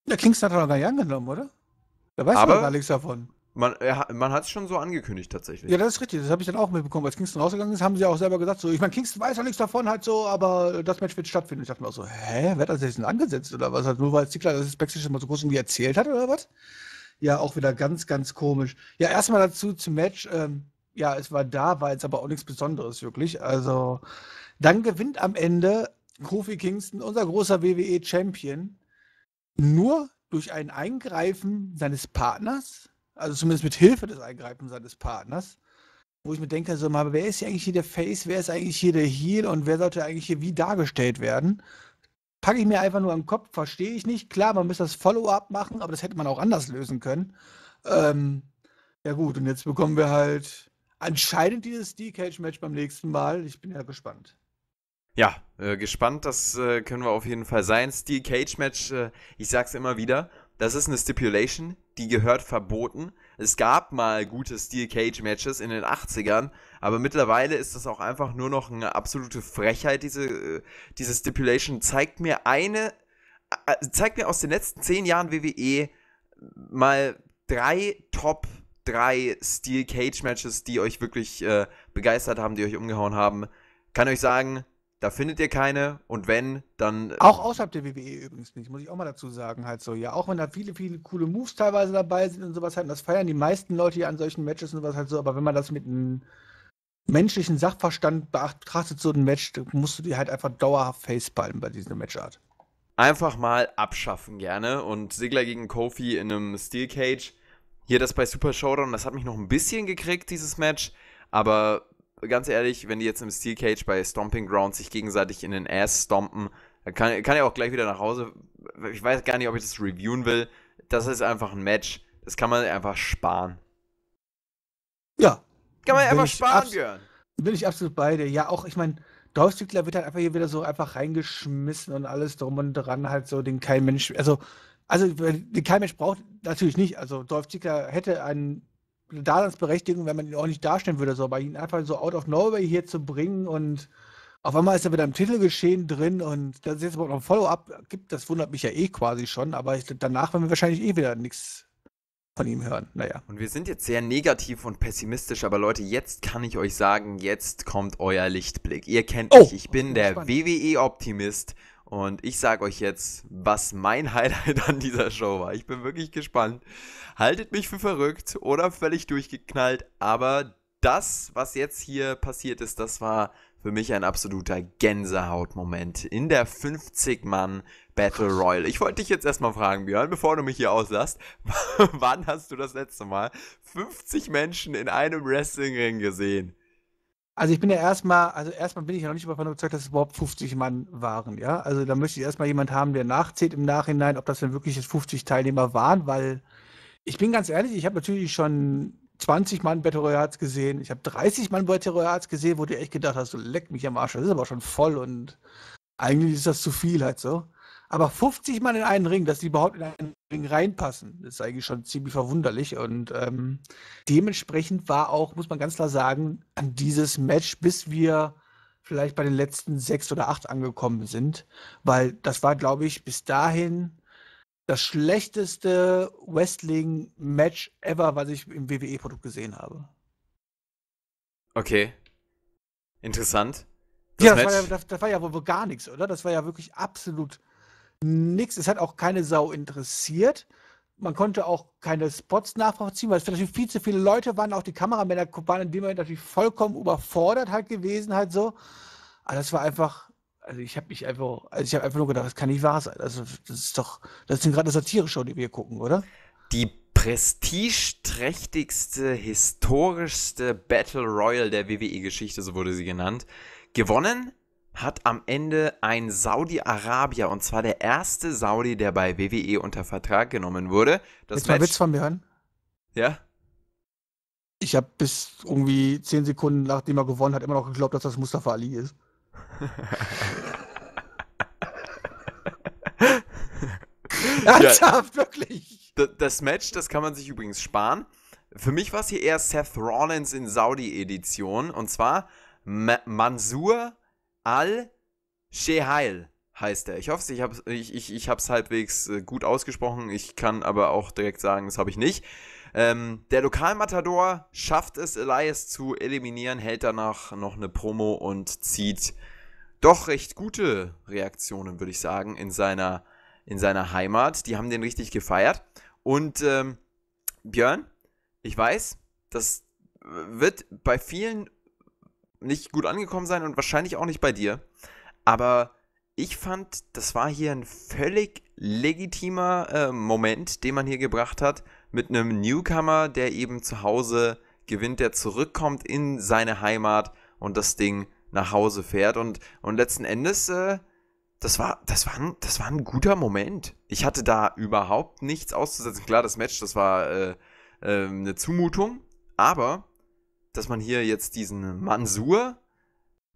Der Kingston hat er noch gar nicht angenommen, oder? Da weiß man gar nichts davon. Man, er, man hat es schon so angekündigt tatsächlich. Ja, das ist richtig. Das habe ich dann auch mitbekommen. Als Kingston rausgegangen ist, haben sie auch selber gesagt, so, ich meine, Kingston weiß ja nichts davon, halt so, aber das Match wird stattfinden. Ich dachte mir auch so, hä, wer hat das jetzt denn angesetzt oder was? Also, nur weil Ziggler das Backstage mal so groß irgendwie erzählt hat oder was? Ja, auch wieder ganz, ganz komisch. Ja, erstmal dazu zum Match. Ähm, ja, es war da, war jetzt aber auch nichts Besonderes wirklich. Also dann gewinnt am Ende Kofi Kingston, unser großer WWE-Champion, nur durch ein Eingreifen seines Partners, also zumindest mit Hilfe des Eingreifens seines Partners, wo ich mir denke, so mal, wer ist hier eigentlich hier der Face, wer ist eigentlich hier der Heel und wer sollte eigentlich hier wie dargestellt werden? Packe ich mir einfach nur am Kopf, verstehe ich nicht. Klar, man müsste das Follow-up machen, aber das hätte man auch anders lösen können. Ähm, ja gut, und jetzt bekommen wir halt anscheinend dieses D-Cage-Match beim nächsten Mal. Ich bin ja gespannt. Ja, äh, gespannt, das äh, können wir auf jeden Fall sein. Steel Cage Match, äh, ich sag's immer wieder, das ist eine Stipulation, die gehört verboten. Es gab mal gute Steel Cage Matches in den 80ern, aber mittlerweile ist das auch einfach nur noch eine absolute Frechheit. Diese, äh, diese Stipulation zeigt mir eine, äh, äh, zeigt mir aus den letzten 10 Jahren WWE mal drei Top drei Steel Cage Matches, die euch wirklich äh, begeistert haben, die euch umgehauen haben. Kann euch sagen, da findet ihr keine und wenn, dann. Äh, auch außerhalb der WWE übrigens nicht, muss ich auch mal dazu sagen, halt so, ja. Auch wenn da viele, viele coole Moves teilweise dabei sind und sowas halt, und das feiern die meisten Leute ja an solchen Matches und sowas halt so, aber wenn man das mit einem menschlichen Sachverstand betrachtet, so ein Match, dann musst du die halt einfach dauerhaft facepalmen bei dieser Matchart. Einfach mal abschaffen gerne und Sigler gegen Kofi in einem Steel Cage hier das bei Super Showdown, das hat mich noch ein bisschen gekriegt, dieses Match. Aber ganz ehrlich, wenn die jetzt im Steel Cage bei Stomping Ground sich gegenseitig in den Ass stompen, dann kann, kann ich auch gleich wieder nach Hause. Ich weiß gar nicht, ob ich das reviewen will. Das ist einfach ein Match. Das kann man einfach sparen. Ja. Kann man einfach sparen, Björn. Bin ich absolut bei dir. Ja, auch, ich meine, Dolph Ziggler wird halt einfach hier wieder so einfach reingeschmissen und alles drum und dran, halt so, den kein Mensch, also also kein Mensch braucht natürlich nicht. Also Dolph Ziggler hätte eine Daseinsberechtigung, wenn man ihn auch nicht darstellen würde, so, aber ihn einfach so out of nowhere hier zu bringen und auf einmal ist er wieder im Titelgeschehen drin und dass es jetzt überhaupt noch ein Follow-up gibt, das wundert mich ja eh quasi schon, aber ich, danach werden wir wahrscheinlich eh wieder nichts von ihm hören. Naja. Und wir sind jetzt sehr negativ und pessimistisch, aber Leute, jetzt kann ich euch sagen, jetzt kommt euer Lichtblick. Ihr kennt oh, mich, ich bin der WWE-Optimist und ich sage euch jetzt, was mein Highlight an dieser Show war. Ich bin wirklich gespannt. Haltet mich für verrückt oder völlig durchgeknallt, aber das, was jetzt hier passiert ist, das war für mich ein absoluter Gänsehautmoment in der 50-Mann Battle Royale. Ich wollte dich jetzt erstmal fragen, Björn, bevor du mich hier auslachst, wann hast du das letzte Mal 50 Menschen in einem Wrestlingring gesehen? Also ich bin ja erstmal, also erstmal bin ich ja noch nicht davon überzeugt, dass es überhaupt 50 Mann waren, ja. Also da möchte ich erstmal jemand haben, der nachzählt im Nachhinein, ob das denn wirklich 50 Teilnehmer waren, weil ich bin ganz ehrlich, ich habe natürlich schon 20 Mann Battle Royals gesehen, ich habe 30 Mann Battle Royals gesehen, wo du echt gedacht hast, du leck mich am Arsch, das ist aber schon voll und eigentlich ist das zu viel halt so. Aber 50 Mal in einen Ring, dass die überhaupt in einen Ring reinpassen, ist eigentlich schon ziemlich verwunderlich. Und ähm, dementsprechend war auch, muss man ganz klar sagen, an dieses Match, bis wir vielleicht bei den letzten sechs oder acht angekommen sind, weil das war, glaube ich, bis dahin das schlechteste Wrestling-Match ever, was ich im WWE-Produkt gesehen habe. Okay. Interessant. Das ja, das war ja, das, das war ja wohl gar nichts, oder? Das war ja wirklich absolut nichts. Es hat auch keine Sau interessiert. Man konnte auch keine Spots nachvollziehen, weil es natürlich viel zu viele Leute waren. Auch die Kameramänner waren in dem Moment natürlich vollkommen überfordert halt gewesen, halt so. Aber das war einfach, also ich habe mich einfach, also ich habe einfach nur gedacht, das kann nicht wahr sein. Also das ist doch, das sind gerade Satire-Show, die wir hier gucken, oder? Die prestigeträchtigste, historischste Battle Royal der WWE-Geschichte, so wurde sie genannt. Gewonnen hat am Ende ein Saudi-Arabier, und zwar der erste Saudi, der bei WWE unter Vertrag genommen wurde. Das Willst du mal Witz von mir hören? Ja? Ich habe bis irgendwie zehn Sekunden, nachdem er gewonnen hat, immer noch geglaubt, dass das Mustafa Ali ist. Ernsthaft, ja. wirklich. Das Match, das kann man sich übrigens sparen. Für mich war es hier eher Seth Rollins in Saudi-Edition. Und zwar Ma Mansur Al-Shehail heißt er. Ich hoffe, ich habe es ich, ich, ich halbwegs äh, gut ausgesprochen. Ich kann aber auch direkt sagen, das habe ich nicht. Ähm, der Lokalmatador schafft es, Elias zu eliminieren, hält danach noch eine Promo und zieht doch recht gute Reaktionen, würde ich sagen, in seiner, in seiner Heimat. Die haben den richtig gefeiert. Und ähm, Björn, ich weiß, das wird bei vielen nicht gut angekommen sein und wahrscheinlich auch nicht bei dir. Aber ich fand, das war hier ein völlig legitimer äh, Moment, den man hier gebracht hat, mit einem Newcomer, der eben zu Hause gewinnt, der zurückkommt in seine Heimat und das Ding nach Hause fährt. Und, und letzten Endes, äh, das, war, das, war ein, das war ein guter Moment. Ich hatte da überhaupt nichts auszusetzen. Klar, das Match, das war äh, äh eine Zumutung, aber dass man hier jetzt diesen Mansur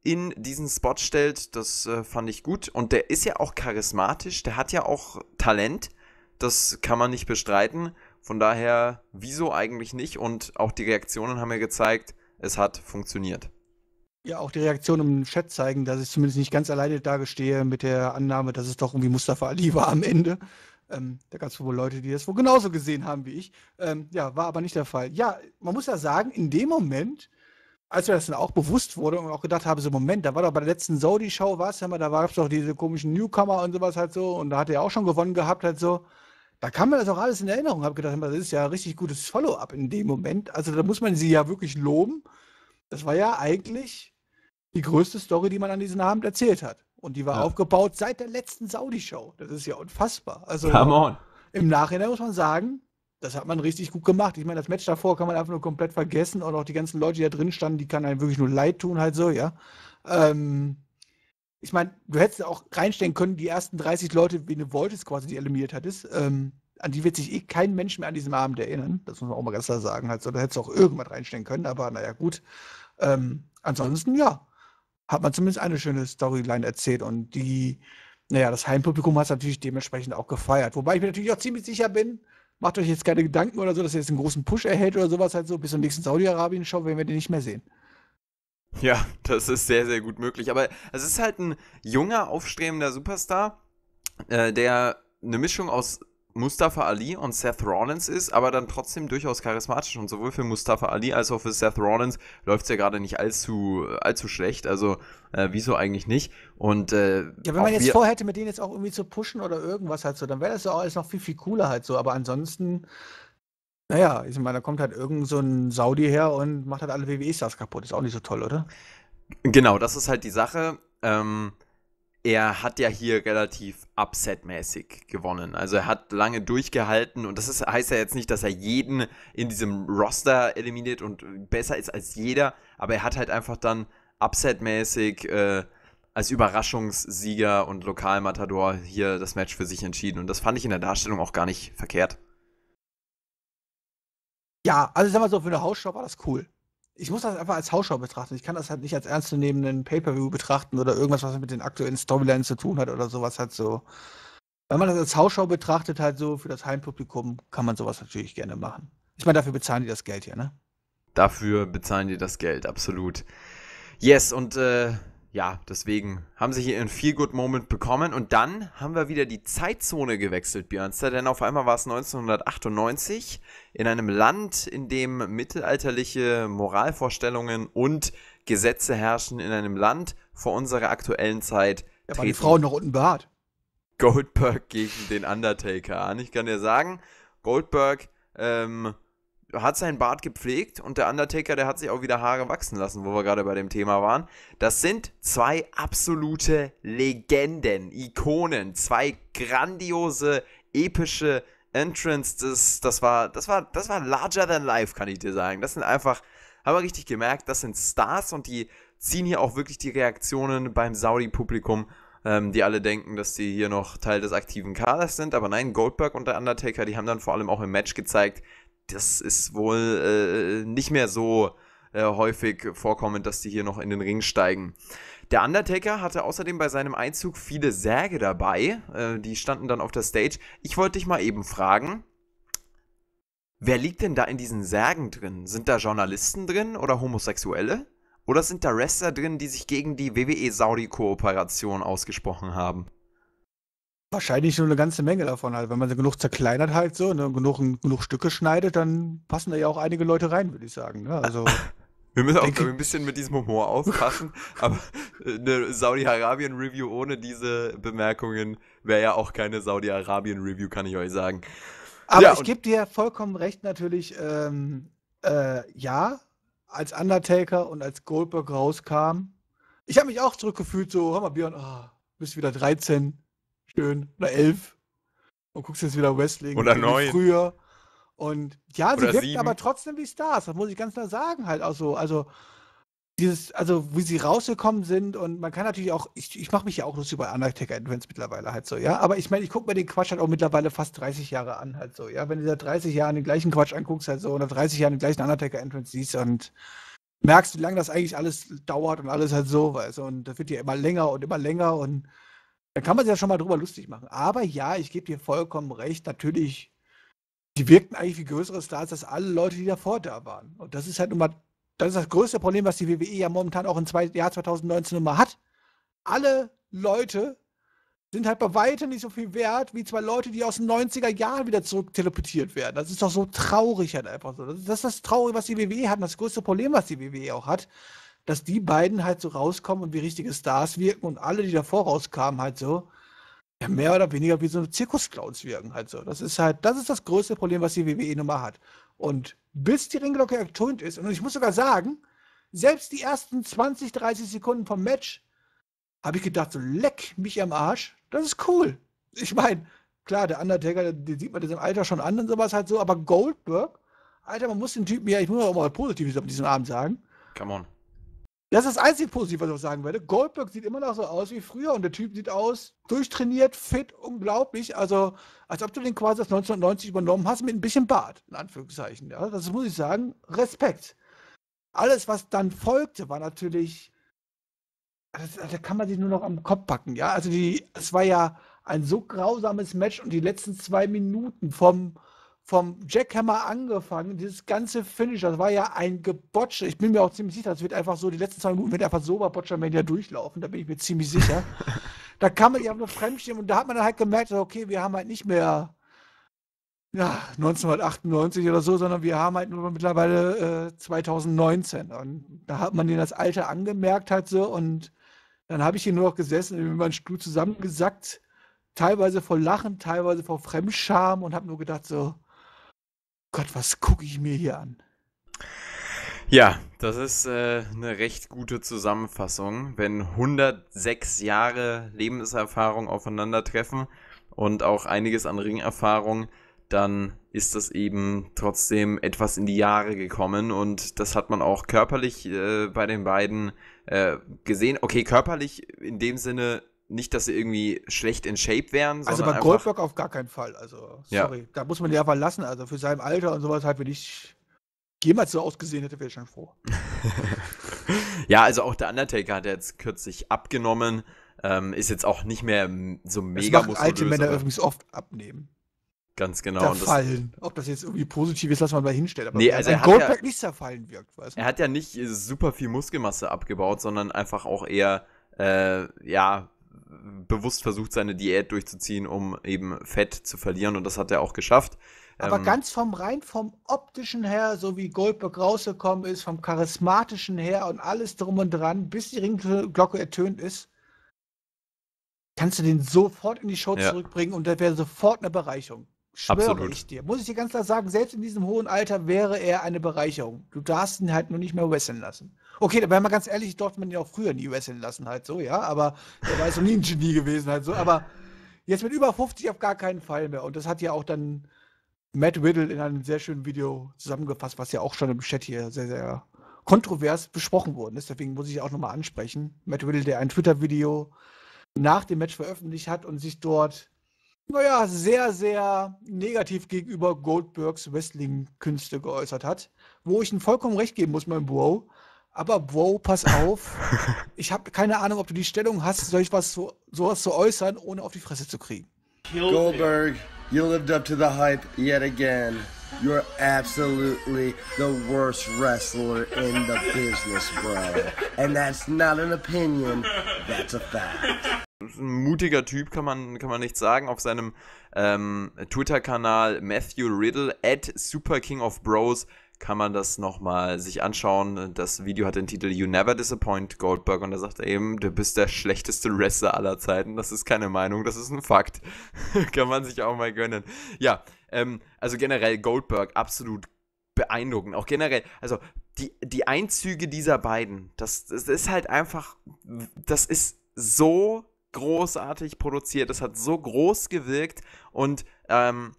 in diesen Spot stellt, das äh, fand ich gut. Und der ist ja auch charismatisch, der hat ja auch Talent, das kann man nicht bestreiten. Von daher, wieso eigentlich nicht? Und auch die Reaktionen haben ja gezeigt, es hat funktioniert. Ja, auch die Reaktionen im Chat zeigen, dass ich zumindest nicht ganz alleine dagestehe mit der Annahme, dass es doch irgendwie Mustafa Ali war am Ende. Ähm, da gab es wohl Leute, die das wohl genauso gesehen haben wie ich. Ähm, ja, war aber nicht der Fall. Ja, man muss ja sagen, in dem Moment, als mir das dann auch bewusst wurde und auch gedacht habe, so Moment, da war doch bei der letzten Saudi-Show, was, ja, da gab es doch diese komischen Newcomer und sowas halt so und da hat er auch schon gewonnen gehabt halt so. Da kam mir das auch alles in Erinnerung, habe gedacht, das ist ja ein richtig gutes Follow-up in dem Moment. Also da muss man sie ja wirklich loben. Das war ja eigentlich die größte Story, die man an diesem Abend erzählt hat. Und die war ja. aufgebaut seit der letzten Saudi-Show. Das ist ja unfassbar. Also Come on. im Nachhinein muss man sagen, das hat man richtig gut gemacht. Ich meine, das Match davor kann man einfach nur komplett vergessen und auch die ganzen Leute, die da drin standen, die kann einem wirklich nur leid tun, halt so, ja. Ähm, ich meine, du hättest auch reinstellen können, die ersten 30 Leute, wie du wolltest, quasi, die eliminiert hattest. Ähm, an die wird sich eh kein Mensch mehr an diesem Abend erinnern. Das muss man auch mal ganz klar sagen. Halt so, da hättest du auch irgendwas reinstellen können, aber naja, gut. Ähm, ansonsten, ja hat man zumindest eine schöne Storyline erzählt und die, naja, das Heimpublikum hat es natürlich dementsprechend auch gefeiert. Wobei ich mir natürlich auch ziemlich sicher bin, macht euch jetzt keine Gedanken oder so, dass ihr jetzt einen großen Push erhält oder sowas halt so, bis zum nächsten Saudi-Arabien-Show werden wir den nicht mehr sehen. Ja, das ist sehr, sehr gut möglich. Aber es ist halt ein junger, aufstrebender Superstar, äh, der eine Mischung aus Mustafa Ali und Seth Rollins ist, aber dann trotzdem durchaus charismatisch. Und sowohl für Mustafa Ali als auch für Seth Rollins läuft es ja gerade nicht allzu, allzu schlecht. Also, äh, wieso eigentlich nicht? Und, äh, ja, wenn man jetzt vorhätte, mit denen jetzt auch irgendwie zu pushen oder irgendwas halt so, dann wäre das ja auch alles noch viel, viel cooler halt so. Aber ansonsten, naja, ich meine, da kommt halt irgend so ein Saudi her und macht halt alle WWE-Stars kaputt. Ist auch nicht so toll, oder? Genau, das ist halt die Sache. Ähm, er hat ja hier relativ upsetmäßig gewonnen. Also er hat lange durchgehalten und das ist, heißt ja jetzt nicht, dass er jeden in diesem Roster eliminiert und besser ist als jeder, aber er hat halt einfach dann upsetmäßig äh, als Überraschungssieger und Lokalmatador hier das Match für sich entschieden und das fand ich in der Darstellung auch gar nicht verkehrt. Ja, also sagen wir so, für eine Hausschau war das cool ich muss das einfach als Hausschau betrachten. Ich kann das halt nicht als ernstzunehmenden Pay-Per-View betrachten oder irgendwas, was mit den aktuellen Storylines zu tun hat oder sowas halt so. Wenn man das als Hausschau betrachtet, halt so für das Heimpublikum, kann man sowas natürlich gerne machen. Ich meine, dafür bezahlen die das Geld hier, ne? Dafür bezahlen die das Geld, absolut. Yes, und äh, ja, deswegen haben sie hier ihren Feel-Good-Moment bekommen. Und dann haben wir wieder die Zeitzone gewechselt, Björnster, denn auf einmal war es 1998 in einem Land, in dem mittelalterliche Moralvorstellungen und Gesetze herrschen, in einem Land vor unserer aktuellen Zeit. Ja, waren die Frauen noch unten behaart? Goldberg gegen den Undertaker an. Ah, ich kann dir sagen, Goldberg ähm, hat seinen Bart gepflegt und der Undertaker, der hat sich auch wieder Haare wachsen lassen, wo wir gerade bei dem Thema waren. Das sind zwei absolute Legenden, Ikonen, zwei grandiose, epische Entrance, das, das war, das war, das war larger than life, kann ich dir sagen. Das sind einfach, haben wir richtig gemerkt, das sind Stars und die ziehen hier auch wirklich die Reaktionen beim Saudi-Publikum, ähm, die alle denken, dass die hier noch Teil des aktiven Kaders sind. Aber nein, Goldberg und der Undertaker, die haben dann vor allem auch im Match gezeigt, das ist wohl äh, nicht mehr so äh, häufig vorkommend, dass die hier noch in den Ring steigen. Der Undertaker hatte außerdem bei seinem Einzug viele Särge dabei. Äh, die standen dann auf der Stage. Ich wollte dich mal eben fragen. Wer liegt denn da in diesen Särgen drin? Sind da Journalisten drin oder Homosexuelle? Oder sind da Wrestler drin, die sich gegen die WWE-Saudi-Kooperation ausgesprochen haben? Wahrscheinlich nur eine ganze Menge davon halt. Wenn man sie genug zerkleinert halt so, ne, genug, genug Stücke schneidet, dann passen da ja auch einige Leute rein, würde ich sagen. Ne? Also. Wir müssen auch ein bisschen mit diesem Humor aufpassen, aber eine äh, Saudi-Arabien-Review ohne diese Bemerkungen wäre ja auch keine Saudi-Arabien-Review, kann ich euch sagen. Aber ja, ich gebe dir vollkommen recht, natürlich, ähm, äh, ja, als Undertaker und als Goldberg rauskam, ich habe mich auch zurückgefühlt, so, hör mal, Björn, oh, bist wieder 13, Schön. Oder elf. Und guckst jetzt wieder Wrestling. Oder neun. Früher. Und ja, sie wirken aber trotzdem wie Stars. Das muss ich ganz klar sagen. Halt auch so. Also, dieses, also wie sie rausgekommen sind und man kann natürlich auch, ich, ich mache mich ja auch lustig über Undertaker Advance mittlerweile halt so, ja. Aber ich meine, ich gucke mir den Quatsch halt auch mittlerweile fast 30 Jahre an, halt so, ja. Wenn du da 30 Jahre den gleichen Quatsch anguckst, halt so, oder 30 Jahre den gleichen Undertaker Advance siehst und merkst, wie lange das eigentlich alles dauert und alles halt so, weißt du, und das wird ja immer länger und immer länger und da kann man sich ja schon mal drüber lustig machen. Aber ja, ich gebe dir vollkommen recht, natürlich, die wirkten eigentlich wie größere Stars als alle Leute, die davor da waren. Und das ist halt immer, das ist das größte Problem, was die WWE ja momentan auch im zwei, Jahr 2019 immer hat. Alle Leute sind halt bei weitem nicht so viel wert wie zwei Leute, die aus den 90er Jahren wieder zurück teleportiert werden. Das ist doch so traurig halt einfach so. Das ist das Traurige, was die WWE hat und das größte Problem, was die WWE auch hat dass die beiden halt so rauskommen und wie richtige Stars wirken und alle, die davor rauskamen, halt so, ja, mehr oder weniger wie so Zirkusclowns wirken halt so. Das ist halt, das ist das größte Problem, was die WWE nun hat. Und bis die Ringglocke ertönt ist, und ich muss sogar sagen, selbst die ersten 20, 30 Sekunden vom Match habe ich gedacht, so leck mich am Arsch, das ist cool. Ich meine, klar, der Undertaker, den sieht man diesem Alter schon an und sowas halt so, aber Goldberg, Alter, man muss den Typen ja, ich muss auch mal Positives auf diesem Abend sagen. Come on. Das ist das einzige Positive, was ich sagen werde. Goldberg sieht immer noch so aus wie früher und der Typ sieht aus, durchtrainiert, fit, unglaublich. Also, als ob du den quasi aus 1990 übernommen hast mit ein bisschen Bart, in Anführungszeichen. Ja, das muss ich sagen, Respekt. Alles, was dann folgte, war natürlich, also, da kann man sich nur noch am Kopf packen. Ja, also, es war ja ein so grausames Match und die letzten zwei Minuten vom, vom Jackhammer angefangen, dieses ganze Finish, das war ja ein Gebotsche. Ich bin mir auch ziemlich sicher, das wird einfach so, die letzten zwei Minuten wird einfach so bei Botchermania durchlaufen, da bin ich mir ziemlich sicher. da kam man, ja haben nur Fremdschirm und da hat man dann halt gemerkt, okay, wir haben halt nicht mehr ja, 1998 oder so, sondern wir haben halt nur mittlerweile äh, 2019. Und da hat man denen das Alter angemerkt halt so und dann habe ich hier nur noch gesessen, mit meinem Stuhl zusammengesackt, teilweise vor Lachen, teilweise vor Fremdscham und habe nur gedacht so, Gott, was gucke ich mir hier an? Ja, das ist äh, eine recht gute Zusammenfassung, wenn 106 Jahre Lebenserfahrung aufeinandertreffen und auch einiges an Ringerfahrung, dann ist das eben trotzdem etwas in die Jahre gekommen und das hat man auch körperlich äh, bei den beiden äh, gesehen. Okay, körperlich in dem Sinne nicht, dass sie irgendwie schlecht in Shape wären. Also bei Goldberg auf gar keinen Fall. Also, sorry. Ja. Da muss man die einfach lassen. Also für sein Alter und sowas halt, wenn ich jemals so ausgesehen hätte, wäre ich schon froh. ja, also auch der Undertaker hat jetzt kürzlich abgenommen. Ähm, ist jetzt auch nicht mehr so mega das macht alte Männer übrigens oft abnehmen. Ganz genau. Zerfallen. fallen. Das Ob das jetzt irgendwie positiv ist, lassen wir mal hinstellen. Aber nee, also ein Goldberg ja, nicht zerfallen wirkt. Weißt Er hat ja nicht äh, super viel Muskelmasse abgebaut, sondern einfach auch eher, äh, ja, bewusst versucht, seine Diät durchzuziehen, um eben Fett zu verlieren. Und das hat er auch geschafft. Aber ähm, ganz vom rein vom optischen her, so wie Goldberg rausgekommen ist, vom charismatischen her und alles drum und dran, bis die Ringglocke ertönt ist, kannst du den sofort in die Show ja. zurückbringen und da wäre sofort eine Bereicherung. Schwöre Absolut. ich dir. Muss ich dir ganz klar sagen, selbst in diesem hohen Alter wäre er eine Bereicherung. Du darfst ihn halt nur nicht mehr wresteln lassen. Okay, da wäre man ganz ehrlich, durfte man ihn auch früher nie wresteln lassen, halt so, ja. Aber er war so nie ein Genie gewesen, halt so. Aber jetzt mit über 50 auf gar keinen Fall mehr. Und das hat ja auch dann Matt Riddle in einem sehr schönen Video zusammengefasst, was ja auch schon im Chat hier sehr, sehr kontrovers besprochen worden ist. Deswegen muss ich auch nochmal ansprechen. Matt Riddle, der ein Twitter-Video nach dem Match veröffentlicht hat und sich dort naja, sehr, sehr negativ gegenüber Goldbergs Wrestling-Künste geäußert hat. Wo ich ihm vollkommen recht geben muss, mein Bro. Aber Bro, pass auf. ich habe keine Ahnung, ob du die Stellung hast, solch was so, sowas zu äußern, ohne auf die Fresse zu kriegen. Goldberg, you lived up to the hype yet again. You're absolutely the worst wrestler in the business, bro. And that's not an opinion, that's a fact ein mutiger Typ, kann man, kann man nicht sagen. Auf seinem ähm, Twitter-Kanal Matthew Riddle at Super King of Bros kann man das nochmal sich anschauen. Das Video hat den Titel You Never Disappoint Goldberg und da sagt er eben, du bist der schlechteste Wrestler aller Zeiten. Das ist keine Meinung, das ist ein Fakt. kann man sich auch mal gönnen. Ja, ähm, also generell Goldberg absolut beeindruckend. Auch generell, also die, die Einzüge dieser beiden, das, das ist halt einfach, das ist so großartig produziert, es hat so groß gewirkt und ähm,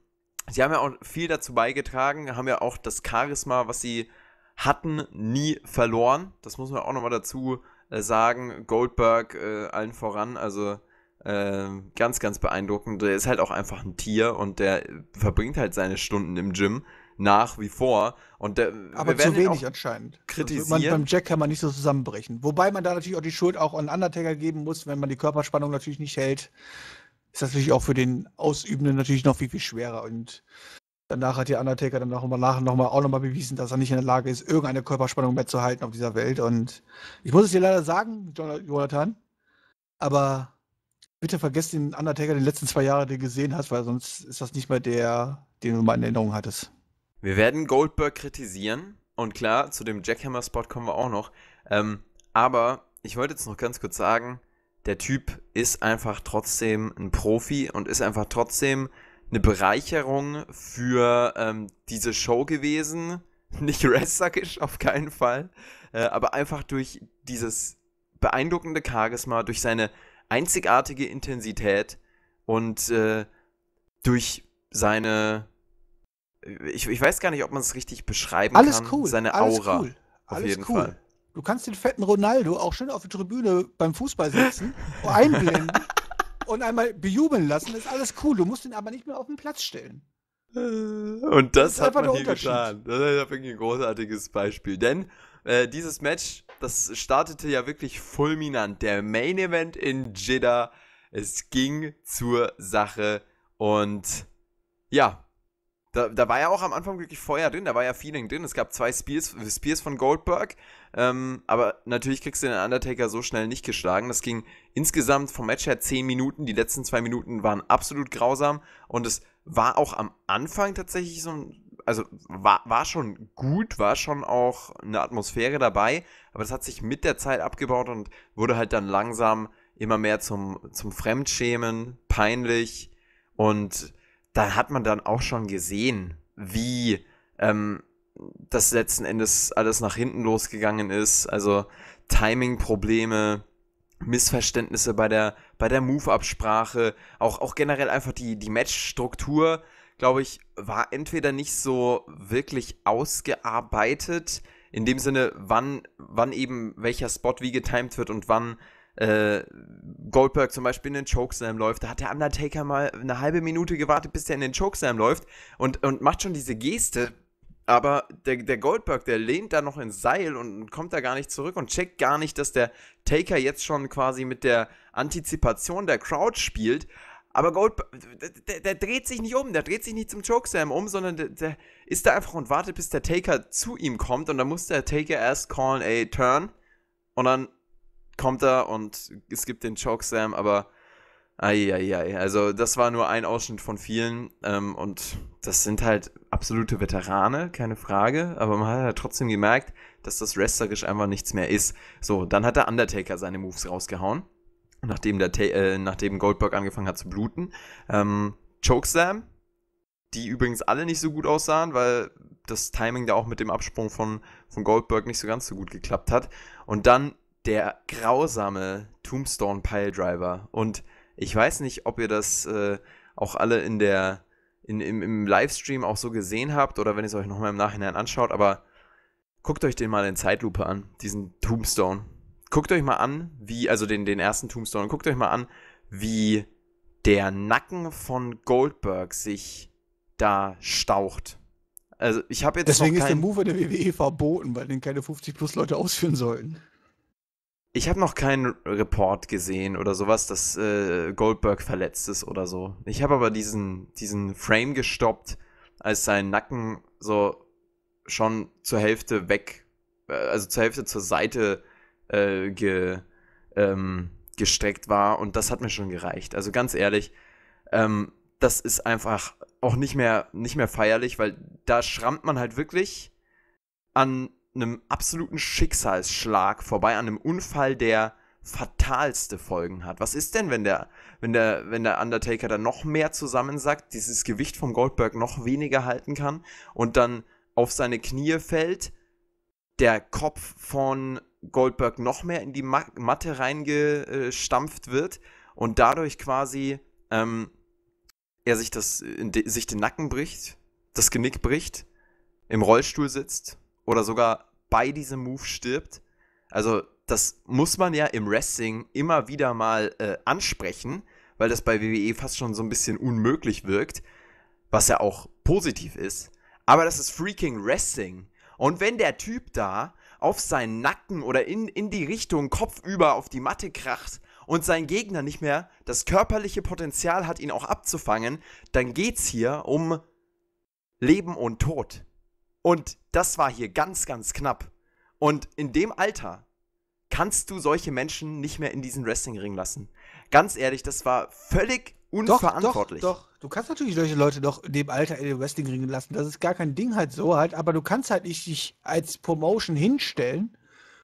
sie haben ja auch viel dazu beigetragen, haben ja auch das Charisma, was sie hatten, nie verloren. Das muss man auch nochmal dazu äh, sagen. Goldberg äh, allen voran, also äh, ganz, ganz beeindruckend. Der ist halt auch einfach ein Tier und der verbringt halt seine Stunden im Gym nach wie vor. Und der, Aber zu wenig anscheinend. Kritisiert. man, beim Jack kann man nicht so zusammenbrechen. Wobei man da natürlich auch die Schuld auch an Undertaker geben muss, wenn man die Körperspannung natürlich nicht hält. Ist das natürlich auch für den Ausübenden natürlich noch viel, viel schwerer. Und danach hat der Undertaker dann auch mal, noch mal, auch nochmal bewiesen, dass er nicht in der Lage ist, irgendeine Körperspannung mehr zu halten auf dieser Welt. Und ich muss es dir leider sagen, Jonathan, aber bitte vergesst den Undertaker, den letzten zwei Jahre, den du gesehen hast, weil sonst ist das nicht mehr der, den du mal in Erinnerung hattest. Wir werden Goldberg kritisieren und klar, zu dem Jackhammer-Spot kommen wir auch noch. Ähm, aber ich wollte jetzt noch ganz kurz sagen, der Typ ist einfach trotzdem ein Profi und ist einfach trotzdem eine Bereicherung für ähm, diese Show gewesen. Nicht wrestlerisch, auf keinen Fall, äh, aber einfach durch dieses beeindruckende Charisma, durch seine einzigartige Intensität und äh, durch seine ich, ich weiß gar nicht, ob man es richtig beschreiben alles kann. Cool, Seine alles Aura. Cool. Auf alles jeden cool. Fall. Du kannst den fetten Ronaldo auch schön auf die Tribüne beim Fußball setzen, einblenden und einmal bejubeln lassen. Das ist alles cool. Du musst ihn aber nicht mehr auf den Platz stellen. Und das, das hat man hier getan. Das ist wirklich ein großartiges Beispiel. Denn äh, dieses Match, das startete ja wirklich fulminant. Der Main Event in Jeddah. Es ging zur Sache. Und ja, da, da war ja auch am Anfang wirklich Feuer drin, da war ja Feeling drin. Es gab zwei Spears, Spears von Goldberg, ähm, aber natürlich kriegst du den Undertaker so schnell nicht geschlagen. Das ging insgesamt vom Match her 10 Minuten. Die letzten zwei Minuten waren absolut grausam und es war auch am Anfang tatsächlich so ein. Also war, war schon gut, war schon auch eine Atmosphäre dabei, aber das hat sich mit der Zeit abgebaut und wurde halt dann langsam immer mehr zum, zum Fremdschämen, peinlich und da hat man dann auch schon gesehen, wie ähm, das letzten Endes alles nach hinten losgegangen ist. Also Timing-Probleme, Missverständnisse bei der, bei der Move-Absprache, auch, auch generell einfach die, die Match-Struktur, glaube ich, war entweder nicht so wirklich ausgearbeitet, in dem Sinne, wann, wann eben welcher Spot wie getimed wird und wann äh, Goldberg zum Beispiel in den Chokeslam läuft. Da hat der Undertaker mal eine halbe Minute gewartet, bis der in den Chokeslam läuft und, und macht schon diese Geste. Aber der, der Goldberg, der lehnt da noch ins Seil und kommt da gar nicht zurück und checkt gar nicht, dass der Taker jetzt schon quasi mit der Antizipation der Crowd spielt. Aber Goldberg, der, der, dreht sich nicht um, der dreht sich nicht zum Chokeslam um, sondern der, der, ist da einfach und wartet, bis der Taker zu ihm kommt und dann muss der Taker erst callen, ey, turn. Und dann kommt er und es gibt den Chokeslam, aber Eieiei, also das war nur ein Ausschnitt von vielen ähm, und das sind halt absolute Veterane, keine Frage, aber man hat halt trotzdem gemerkt, dass das wrestlerisch einfach nichts mehr ist. So, dann hat der Undertaker seine Moves rausgehauen, nachdem, der äh, nachdem Goldberg angefangen hat zu bluten. Ähm, Chokeslam, die übrigens alle nicht so gut aussahen, weil das Timing da auch mit dem Absprung von, von Goldberg nicht so ganz so gut geklappt hat. Und dann der grausame Tombstone Piledriver. Und ich weiß nicht, ob ihr das äh, auch alle in der, in, im, im Livestream auch so gesehen habt oder wenn ihr es euch nochmal im Nachhinein anschaut, aber guckt euch den mal in Zeitlupe an, diesen Tombstone. Guckt euch mal an, wie, also den, den ersten Tombstone, guckt euch mal an, wie der Nacken von Goldberg sich da staucht. Also ich habe jetzt Deswegen kein... ist der Move der WWE verboten, weil den keine 50 plus Leute ausführen sollten. Ich habe noch keinen Report gesehen oder sowas, dass äh, Goldberg verletzt ist oder so. Ich habe aber diesen, diesen Frame gestoppt, als sein Nacken so schon zur Hälfte weg, äh, also zur Hälfte zur Seite äh, ge, ähm, gestreckt war. Und das hat mir schon gereicht. Also ganz ehrlich, ähm, das ist einfach auch nicht mehr, nicht mehr feierlich, weil da schrammt man halt wirklich an einem absoluten Schicksalsschlag vorbei, an einem Unfall, der fatalste Folgen hat. Was ist denn, wenn der, wenn der, wenn der Undertaker dann noch mehr zusammensackt, dieses Gewicht vom Goldberg noch weniger halten kann und dann auf seine Knie fällt, der Kopf von Goldberg noch mehr in die Matte reingestampft wird und dadurch quasi ähm, er sich, das, sich den Nacken bricht, das Genick bricht, im Rollstuhl sitzt oder sogar bei diesem Move stirbt. Also das muss man ja im Wrestling immer wieder mal äh, ansprechen, weil das bei WWE fast schon so ein bisschen unmöglich wirkt, was ja auch positiv ist. Aber das ist freaking Wrestling. Und wenn der Typ da auf seinen Nacken oder in, in die Richtung kopfüber auf die Matte kracht und sein Gegner nicht mehr das körperliche Potenzial hat, ihn auch abzufangen, dann geht's hier um Leben und Tod. Und das war hier ganz, ganz knapp. Und in dem Alter kannst du solche Menschen nicht mehr in diesen Wrestlingring lassen. Ganz ehrlich, das war völlig unverantwortlich. Doch, doch, doch. Du kannst natürlich solche Leute doch in dem Alter in den Wrestlingring lassen. Das ist gar kein Ding halt so halt. Aber du kannst halt nicht dich als Promotion hinstellen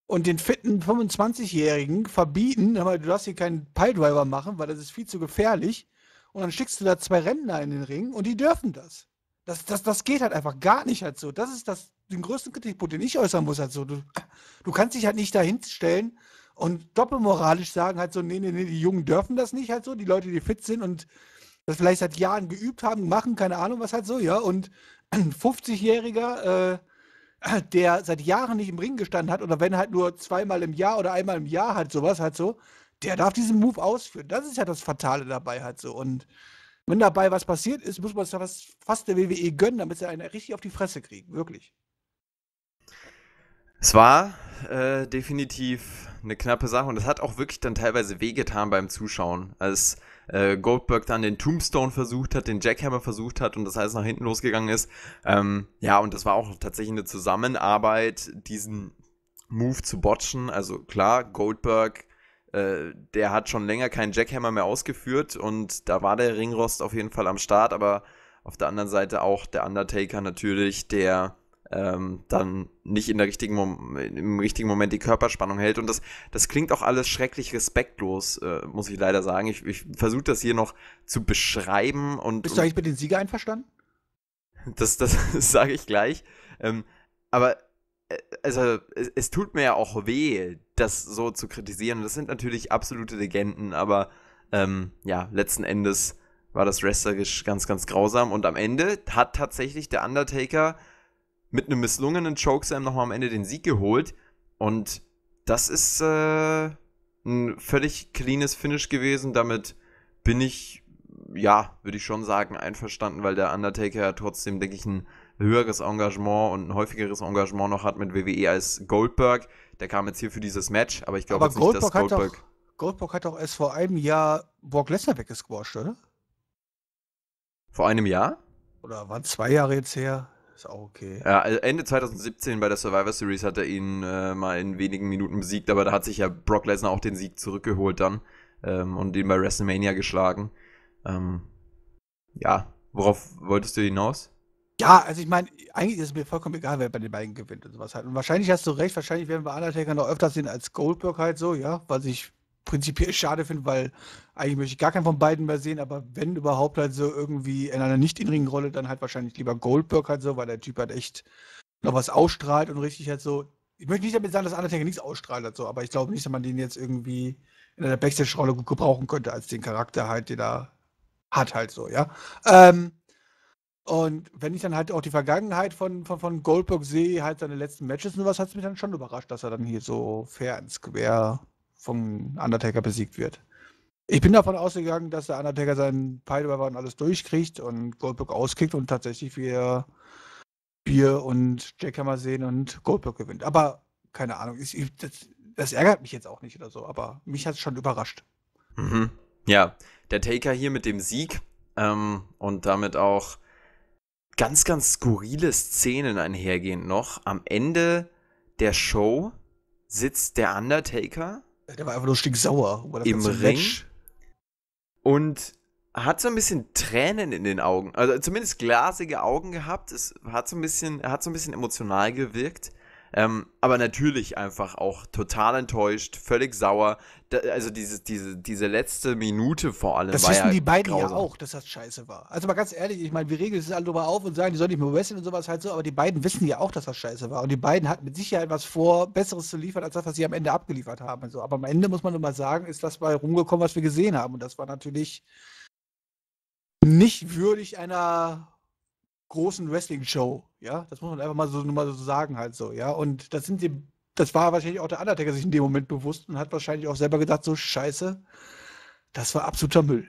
und den fitten 25-Jährigen verbieten, aber du darfst hier keinen Piledriver machen, weil das ist viel zu gefährlich. Und dann schickst du da zwei Rentner in den Ring und die dürfen das. Das, das, das geht halt einfach gar nicht halt so. Das ist das, den größten Kritikpunkt, den ich äußern muss halt so. Du, du kannst dich halt nicht dahinstellen und doppelmoralisch sagen halt so, nee, nee, nee, die Jungen dürfen das nicht halt so, die Leute, die fit sind und das vielleicht seit Jahren geübt haben, machen, keine Ahnung, was halt so, ja. Und ein 50-Jähriger, äh, der seit Jahren nicht im Ring gestanden hat oder wenn halt nur zweimal im Jahr oder einmal im Jahr halt sowas halt so, der darf diesen Move ausführen. Das ist ja das Fatale dabei halt so. Und wenn dabei was passiert ist, muss man es fast, der WWE gönnen, damit sie einen richtig auf die Fresse kriegen. Wirklich. Es war äh, definitiv eine knappe Sache und es hat auch wirklich dann teilweise wehgetan beim Zuschauen, als äh, Goldberg dann den Tombstone versucht hat, den Jackhammer versucht hat und das alles nach hinten losgegangen ist. Ähm, ja, und das war auch tatsächlich eine Zusammenarbeit, diesen Move zu botchen. Also klar, Goldberg äh, der hat schon länger keinen Jackhammer mehr ausgeführt und da war der Ringrost auf jeden Fall am Start, aber auf der anderen Seite auch der Undertaker natürlich, der ähm, dann nicht in der richtigen im richtigen Moment die Körperspannung hält. Und das, das klingt auch alles schrecklich respektlos, äh, muss ich leider sagen. Ich, ich versuche das hier noch zu beschreiben. Und, Bist du eigentlich mit dem Sieger einverstanden? Das, das sage ich gleich. Ähm, aber äh, also, es, es, tut mir ja auch weh, das so zu kritisieren. Das sind natürlich absolute Legenden, aber ähm, ja, letzten Endes war das wrestlerisch ganz, ganz grausam. Und am Ende hat tatsächlich der Undertaker mit einem misslungenen Chokeslam nochmal am Ende den Sieg geholt. Und das ist äh, ein völlig cleanes Finish gewesen. Damit bin ich, ja, würde ich schon sagen, einverstanden, weil der Undertaker ja trotzdem, denke ich, ein höheres Engagement und ein häufigeres Engagement noch hat mit WWE als Goldberg. Der kam jetzt hier für dieses Match, aber ich glaube jetzt nicht, dass Goldberg. Hat auch, Goldberg hat doch erst vor einem Jahr Brock Lesnar weggesquasht, oder? Vor einem Jahr? Oder waren zwei Jahre jetzt her? Ist auch okay. Ja, also Ende 2017 bei der Survivor Series hat er ihn äh, mal in wenigen Minuten besiegt, aber da hat sich ja Brock Lesnar auch den Sieg zurückgeholt dann ähm, und ihn bei WrestleMania geschlagen. Ähm, ja, worauf wolltest du hinaus? Ja, also ich meine, eigentlich ist es mir vollkommen egal, wer bei den beiden gewinnt und sowas halt. Und wahrscheinlich hast du recht, wahrscheinlich werden wir Undertaker noch öfter sehen als Goldberg halt so, ja, was ich prinzipiell schade finde, weil eigentlich möchte ich gar keinen von beiden mehr sehen, aber wenn überhaupt halt so irgendwie in einer nicht inrigen Rolle, dann halt wahrscheinlich lieber Goldberg halt so, weil der Typ halt echt noch was ausstrahlt und richtig halt so. Ich möchte nicht damit sagen, dass Undertaker nichts ausstrahlt hat so, aber ich glaube nicht, dass man den jetzt irgendwie in einer Backstage-Rolle gut gebrauchen könnte, als den Charakter halt, den er hat halt so, ja. Ähm, und wenn ich dann halt auch die Vergangenheit von, von, von Goldberg sehe, halt seine letzten Matches und was, hat es mich dann schon überrascht, dass er dann hier so fair und square vom Undertaker besiegt wird. Ich bin davon ausgegangen, dass der Undertaker seinen pile Piledriver und alles durchkriegt und Goldberg auskickt und tatsächlich wir Bier und Jackhammer sehen und Goldberg gewinnt. Aber keine Ahnung, ich, das, das, ärgert mich jetzt auch nicht oder so, aber mich hat es schon überrascht. Mhm. Ja, der Taker hier mit dem Sieg ähm, und damit auch ganz, ganz skurrile Szenen einhergehend noch. Am Ende der Show sitzt der Undertaker. Der war einfach nur stinksauer. Im Ring. Und hat so ein bisschen Tränen in den Augen. Also zumindest glasige Augen gehabt. Es hat so ein bisschen, er hat so ein bisschen emotional gewirkt. Ähm, aber natürlich einfach auch total enttäuscht, völlig sauer. Da, also diese, diese, diese letzte Minute vor allem. Das war wissen ja die beiden grausam. ja auch, dass das scheiße war. Also mal ganz ehrlich, ich meine, wir regeln es alle drüber auf und sagen, die sollen nicht mehr wresteln und sowas halt so, aber die beiden wissen ja auch, dass das scheiße war. Und die beiden hatten mit Sicherheit was vor, Besseres zu liefern, als das, was sie am Ende abgeliefert haben. So. Aber am Ende muss man nur mal sagen, ist das bei rumgekommen, was wir gesehen haben. Und das war natürlich nicht würdig einer großen Wrestling-Show. Ja, das muss man einfach mal so, mal so sagen halt so, ja. Und das sind die, das war wahrscheinlich auch der Undertaker sich in dem Moment bewusst und hat wahrscheinlich auch selber gedacht, so scheiße, das war absoluter Müll.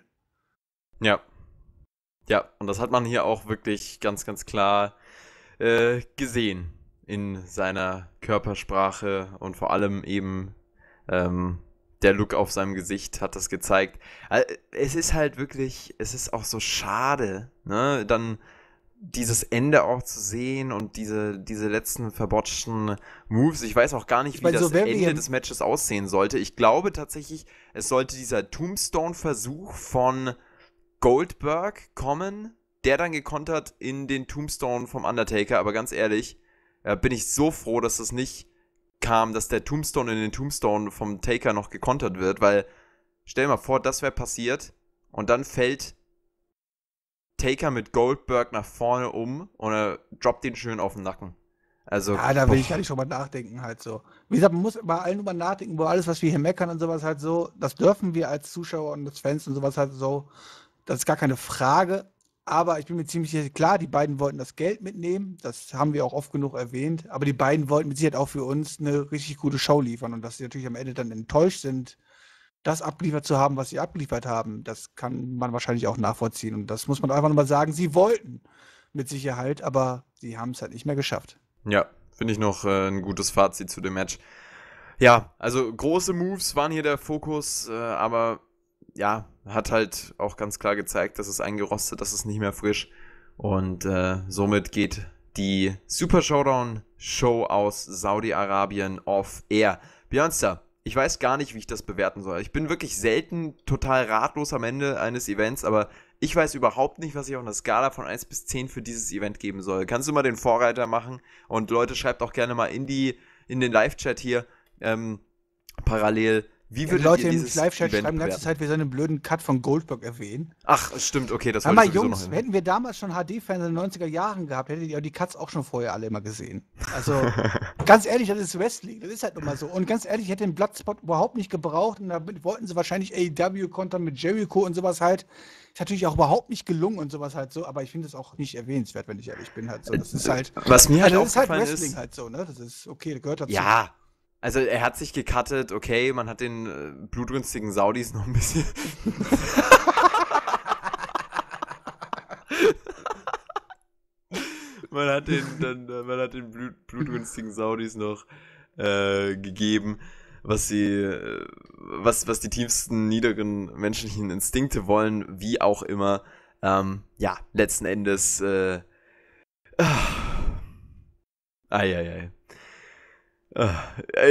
Ja. Ja, und das hat man hier auch wirklich ganz, ganz klar äh, gesehen in seiner Körpersprache und vor allem eben ähm, der Look auf seinem Gesicht hat das gezeigt. Äh, es ist halt wirklich, es ist auch so schade, ne? Dann dieses Ende auch zu sehen und diese, diese letzten verbotschten Moves. Ich weiß auch gar nicht, wie meine, das Ende des Matches aussehen sollte. Ich glaube tatsächlich, es sollte dieser Tombstone-Versuch von Goldberg kommen, der dann gekontert in den Tombstone vom Undertaker. Aber ganz ehrlich, äh, bin ich so froh, dass das nicht kam, dass der Tombstone in den Tombstone vom Taker noch gekontert wird, weil stell dir mal vor, das wäre passiert und dann fällt Taker mit Goldberg nach vorne um und er droppt den schön auf den Nacken. Also, ja, da will boah. ich gar nicht drüber nachdenken, halt so. Wie gesagt, man muss bei allen drüber nachdenken, wo alles, was wir hier meckern und sowas halt so, das dürfen wir als Zuschauer und als Fans und sowas halt so, das ist gar keine Frage. Aber ich bin mir ziemlich sicher, klar, die beiden wollten das Geld mitnehmen, das haben wir auch oft genug erwähnt, aber die beiden wollten mit Sicherheit auch für uns eine richtig gute Show liefern und dass sie natürlich am Ende dann enttäuscht sind, das abgeliefert zu haben, was sie abgeliefert haben, das kann man wahrscheinlich auch nachvollziehen. Und das muss man einfach nochmal sagen, sie wollten mit Sicherheit, aber sie haben es halt nicht mehr geschafft. Ja, finde ich noch äh, ein gutes Fazit zu dem Match. Ja, also große Moves waren hier der Fokus, äh, aber ja, hat halt auch ganz klar gezeigt, dass es eingerostet, dass es nicht mehr frisch. Und äh, somit geht die Super Showdown Show aus Saudi-Arabien off air. Björnster, ich weiß gar nicht, wie ich das bewerten soll. Ich bin wirklich selten total ratlos am Ende eines Events, aber ich weiß überhaupt nicht, was ich auf einer Skala von 1 bis 10 für dieses Event geben soll. Kannst du mal den Vorreiter machen? Und Leute, schreibt auch gerne mal in die, in den Live-Chat hier ähm, parallel, wie würdet ja, Leute ihr dieses im Live-Chat schreiben die ganze Zeit, wir sollen den blöden Cut von Goldberg erwähnen. Ach, stimmt, okay, das war ich Jungs, hätten wir damals schon hd fans in den 90er Jahren gehabt, hättet ihr die Cuts auch schon vorher alle immer gesehen. Also, ganz ehrlich, das ist Wrestling, das ist halt nun mal so. Und ganz ehrlich, ich hätte den Bloodspot überhaupt nicht gebraucht und damit wollten sie wahrscheinlich AEW kontern mit Jericho und sowas halt. Ist natürlich auch überhaupt nicht gelungen und sowas halt so, aber ich finde es auch nicht erwähnenswert, wenn ich ehrlich bin halt so. Das ist halt. Was mir halt also, aufgefallen Das ist halt Wrestling ist, halt so, ne? Das ist okay, das gehört dazu. Ja, also er hat sich gecuttet, okay, man hat den äh, blutrünstigen Saudis noch ein bisschen. man hat den, dann, äh, man hat den Blut, blutrünstigen Saudis noch äh, gegeben, was sie, äh, was, was die tiefsten niederen menschlichen Instinkte wollen, wie auch immer. Ähm, ja, letzten Endes. Äh, äh, ai, ai, ai.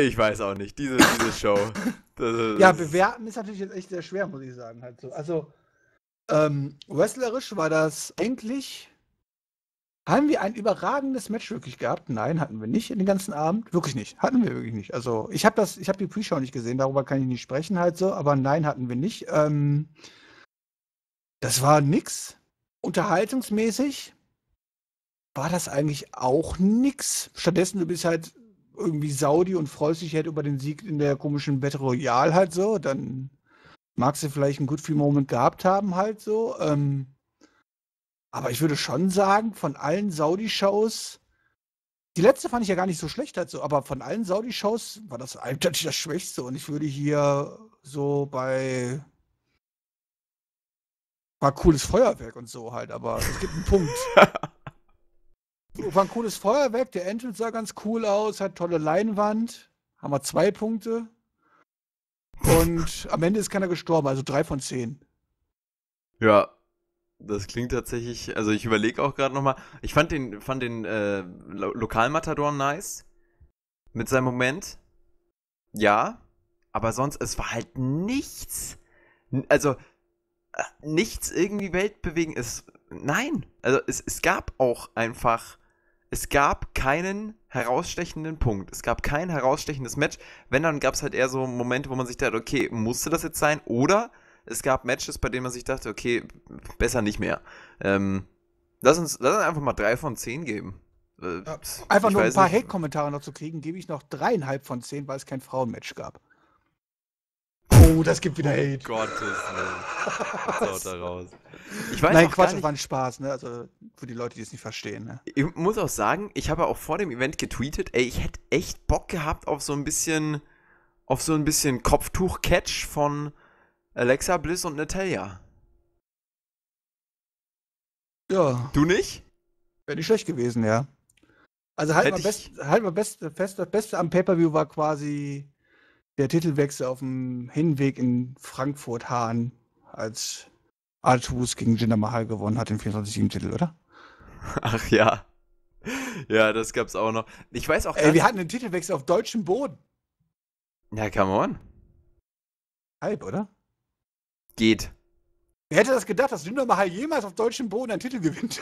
Ich weiß auch nicht, diese, diese Show. Ist, ja, bewerten ist natürlich jetzt echt sehr schwer, muss ich sagen. Halt so. Also, ähm, wrestlerisch war das eigentlich. Haben wir ein überragendes Match wirklich gehabt? Nein, hatten wir nicht in den ganzen Abend. Wirklich nicht. Hatten wir wirklich nicht. Also, ich habe das, ich habe die Pre-Show nicht gesehen, darüber kann ich nicht sprechen halt so, aber nein, hatten wir nicht. Ähm, das war nix. Unterhaltungsmäßig war das eigentlich auch nix. Stattdessen, du bist halt irgendwie Saudi und freust dich halt über den Sieg in der komischen Battle Royale halt so, dann magst du vielleicht einen Good Moment gehabt haben halt so. Ähm, aber ich würde schon sagen, von allen Saudi-Shows, die letzte fand ich ja gar nicht so schlecht halt so, aber von allen Saudi-Shows war das eindeutig das Schwächste und ich würde hier so bei war cooles Feuerwerk und so halt, aber es gibt einen Punkt. War ein cooles Feuerwerk. Der Engine sah ganz cool aus, hat tolle Leinwand. Haben wir zwei Punkte. Und am Ende ist keiner gestorben, also drei von zehn. Ja, das klingt tatsächlich. Also ich überlege auch gerade nochmal. Ich fand den, fand den äh, Lokalmatador nice. Mit seinem Moment. Ja. Aber sonst, es war halt nichts. Also, äh, nichts irgendwie weltbewegend ist. Nein. Also es, es gab auch einfach es gab keinen herausstechenden Punkt. Es gab kein herausstechendes Match. Wenn, dann gab es halt eher so Momente, wo man sich dachte, okay, musste das jetzt sein? Oder es gab Matches, bei denen man sich dachte, okay, besser nicht mehr. Ähm, lass, uns, lass uns einfach mal drei von zehn geben. Äh, Einfach nur ein paar Hate-Kommentare noch zu kriegen, gebe ich noch dreieinhalb von zehn, weil es kein Frauenmatch gab. Oh, das gibt wieder Hate. Oh, Gottes Willen. Das haut da raus. Ich weiß Nein, Quatsch, das war ein Spaß, ne? Also für die Leute, die es nicht verstehen. Ne? Ich muss auch sagen, ich habe auch vor dem Event getweetet, ey, ich hätte echt Bock gehabt auf so ein bisschen, auf so ein bisschen Kopftuch-Catch von Alexa Bliss und Natalia. Ja. Du nicht? Wäre nicht schlecht gewesen, ja. Also halt, Hätt mal, best, halt mal best, fest, das Beste am Pay-Per-View war quasi der Titelwechsel auf dem Hinweg in Frankfurt-Hahn, als Artus gegen Jinder Mahal gewonnen hat, den 24-7-Titel, oder? Ach ja. Ja, das gab's auch noch. Ich weiß auch. gar Ey, wir hatten einen Titelwechsel auf deutschem Boden. Ja, come on. Halb, oder? Geht. Wer hätte das gedacht, dass Jinder Mahal jemals auf deutschem Boden einen Titel gewinnt?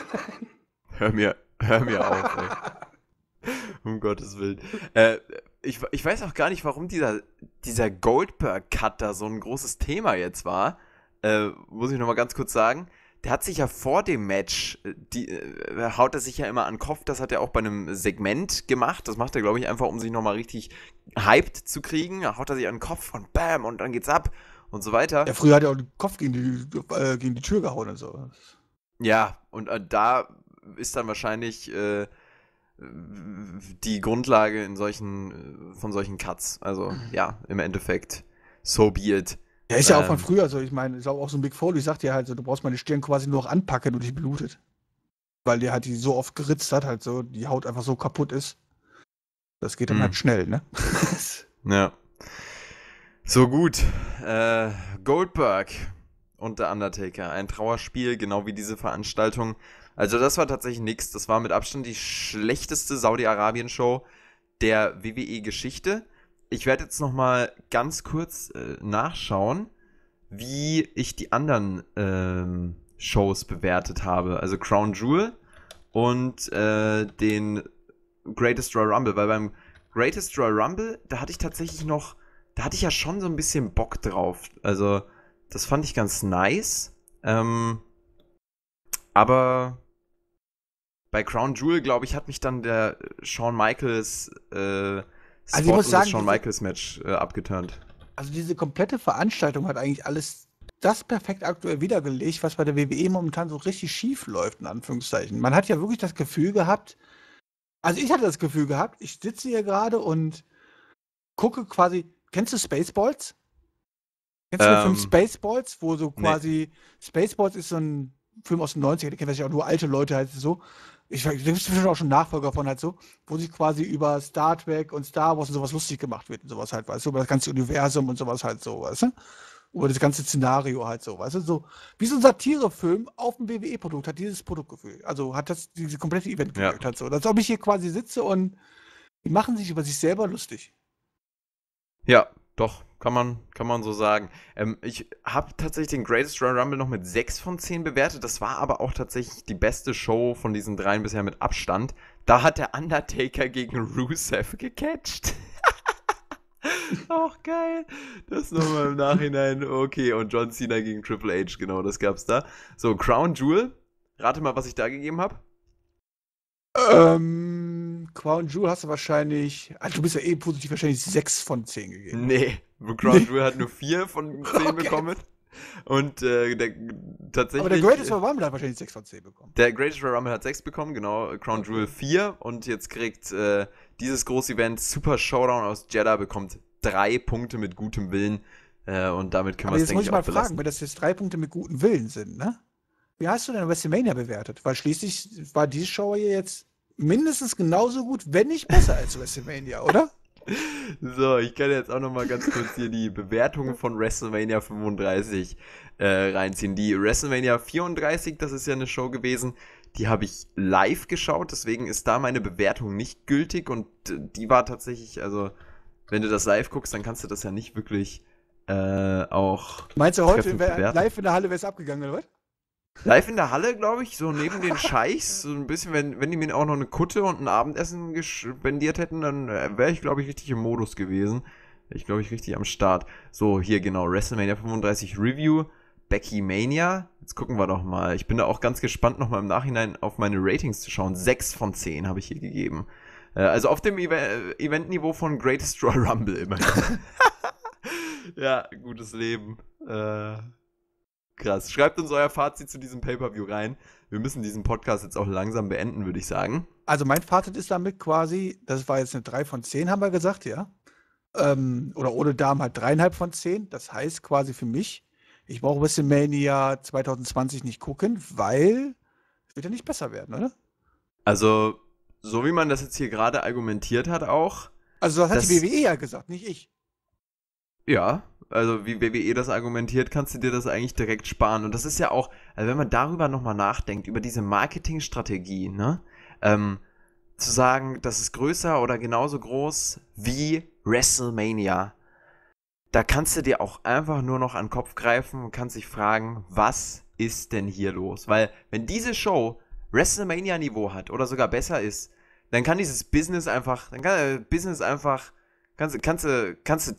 hör mir, hör mir auf, ey. um Gottes Willen. Äh, ich, ich weiß auch gar nicht, warum dieser, dieser Goldberg-Cut da so ein großes Thema jetzt war. Äh, muss ich nochmal ganz kurz sagen. Der hat sich ja vor dem Match, äh, die, äh, haut er sich ja immer an den Kopf. Das hat er auch bei einem Segment gemacht. Das macht er, glaube ich, einfach, um sich nochmal richtig hyped zu kriegen. Da haut er sich an den Kopf und bam, und dann geht's ab und so weiter. Ja, früher hat er auch den Kopf gegen die, äh, gegen die Tür gehauen und so. Ja, und äh, da ist dann wahrscheinlich äh, die Grundlage in solchen, äh, von solchen Cuts. Also ja, im Endeffekt, so be it. Ja, ist ja auch von ähm, früher so. Ich meine, ich glaube auch so ein Big Foley sagt ja halt so, du brauchst meine Stirn quasi nur noch anpacken und dich blutet. Weil der halt die so oft geritzt hat, halt so, die Haut einfach so kaputt ist. Das geht dann mh. Hm. halt schnell, ne? ja. So gut. Äh, Goldberg und The Undertaker. Ein Trauerspiel, genau wie diese Veranstaltung. Also das war tatsächlich nichts. Das war mit Abstand die schlechteste Saudi-Arabien-Show der WWE-Geschichte. Ich werde jetzt noch mal ganz kurz äh, nachschauen, wie ich die anderen ähm, Shows bewertet habe. Also Crown Jewel und äh, den Greatest Royal Rumble. Weil beim Greatest Royal Rumble, da hatte ich tatsächlich noch, da hatte ich ja schon so ein bisschen Bock drauf. Also das fand ich ganz nice. Ähm, aber bei Crown Jewel, glaube ich, hat mich dann der Shawn Michaels äh, Spot also ich muss sagen, das Shawn Michaels Match äh, abgeturnt. Also diese komplette Veranstaltung hat eigentlich alles das perfekt aktuell wiedergelegt, was bei der WWE momentan so richtig schief läuft, in Anführungszeichen. Man hat ja wirklich das Gefühl gehabt, also ich hatte das Gefühl gehabt, ich sitze hier gerade und gucke quasi, kennst du Spaceballs? Kennst du ähm, den Film ähm, Spaceballs, wo so quasi, nee. Spaceballs ist so ein Film aus den 90ern, den kennen vielleicht auch nur alte Leute, heißt es so, ich, da gibt es auch schon Nachfolger von halt so, wo sich quasi über Star Trek und Star Wars und sowas lustig gemacht wird und sowas halt, weißt du, über das ganze Universum und sowas halt so, weißt du? Über das ganze Szenario halt so, weißt du? So, wie so ein Satirefilm auf dem WWE-Produkt hat dieses Produktgefühl, also hat das diese komplette Event ja. halt so. Als ob ich hier quasi sitze und die machen sich über sich selber lustig. Ja, doch kann man, kann man so sagen. Ähm, ich habe tatsächlich den Greatest Royal Rumble noch mit 6 von 10 bewertet. Das war aber auch tatsächlich die beste Show von diesen dreien bisher mit Abstand. Da hat der Undertaker gegen Rusev gecatcht. Auch geil. Das nochmal im Nachhinein. Okay, und John Cena gegen Triple H, genau, das gab's da. So, Crown Jewel. Rate mal, was ich da gegeben habe. Ähm, Crown Jewel hast du wahrscheinlich. Also du bist ja eh positiv wahrscheinlich 6 von 10 gegeben. Nee, Crown Jewel hat nur vier von zehn okay. bekommen. Und äh, der, tatsächlich. Aber der Greatest Rumble hat wahrscheinlich 6 von 10 bekommen. Der Greatest Rumble hat 6 bekommen, genau. Crown Jewel 4. Und jetzt kriegt äh, dieses große Event Super Showdown aus Jeddah bekommt 3 Punkte mit gutem Willen. Äh, und damit können wir es, denke ich, Jetzt muss ich mal fragen, wenn das jetzt 3 Punkte mit gutem Willen sind, ne? Wie hast du denn WrestleMania bewertet? Weil schließlich war diese Show hier jetzt mindestens genauso gut, wenn nicht besser als WrestleMania, oder? So, ich kann jetzt auch noch mal ganz kurz hier die Bewertungen von WrestleMania 35 äh, reinziehen. Die WrestleMania 34, das ist ja eine Show gewesen, die habe ich live geschaut, deswegen ist da meine Bewertung nicht gültig und äh, die war tatsächlich, also wenn du das live guckst, dann kannst du das ja nicht wirklich äh, auch. Meinst du heute live in der Halle wäre es abgegangen, oder was? Live in der Halle, glaube ich, so neben den Scheichs, so ein bisschen, wenn, wenn die mir auch noch eine Kutte und ein Abendessen gespendiert hätten, dann äh, wäre ich, glaube ich, richtig im Modus gewesen. Wäre ich, glaube ich, richtig am Start. So, hier genau, WrestleMania 35 Review, Becky Mania. Jetzt gucken wir doch mal. Ich bin da auch ganz gespannt, nochmal im Nachhinein auf meine Ratings zu schauen. 6 von 10 habe ich hier gegeben. Äh, also auf dem äh, Eventniveau von Greatest Royal Rumble immerhin. ja, gutes Leben. Äh, Krass. Schreibt uns euer Fazit zu diesem Pay-Per-View rein. Wir müssen diesen Podcast jetzt auch langsam beenden, würde ich sagen. Also mein Fazit ist damit quasi, das war jetzt eine 3 von 10, haben wir gesagt, ja. Ähm, oder ohne Darm halt 3,5 von 10. Das heißt quasi für mich, ich brauche WrestleMania 2020 nicht gucken, weil es wird ja nicht besser werden, oder? Also, so wie man das jetzt hier gerade argumentiert hat auch. Also das hat das, die WWE ja gesagt, nicht ich. Ja, also wie WWE das argumentiert, kannst du dir das eigentlich direkt sparen. Und das ist ja auch, also wenn man darüber nochmal nachdenkt, über diese Marketingstrategie, ne? Ähm, zu sagen, das ist größer oder genauso groß wie WrestleMania. Da kannst du dir auch einfach nur noch an den Kopf greifen und kannst dich fragen, was ist denn hier los? Weil wenn diese Show WrestleMania-Niveau hat oder sogar besser ist, dann kann dieses Business einfach, dann kann äh, Business einfach, kannst, du, kannst, du, kannst du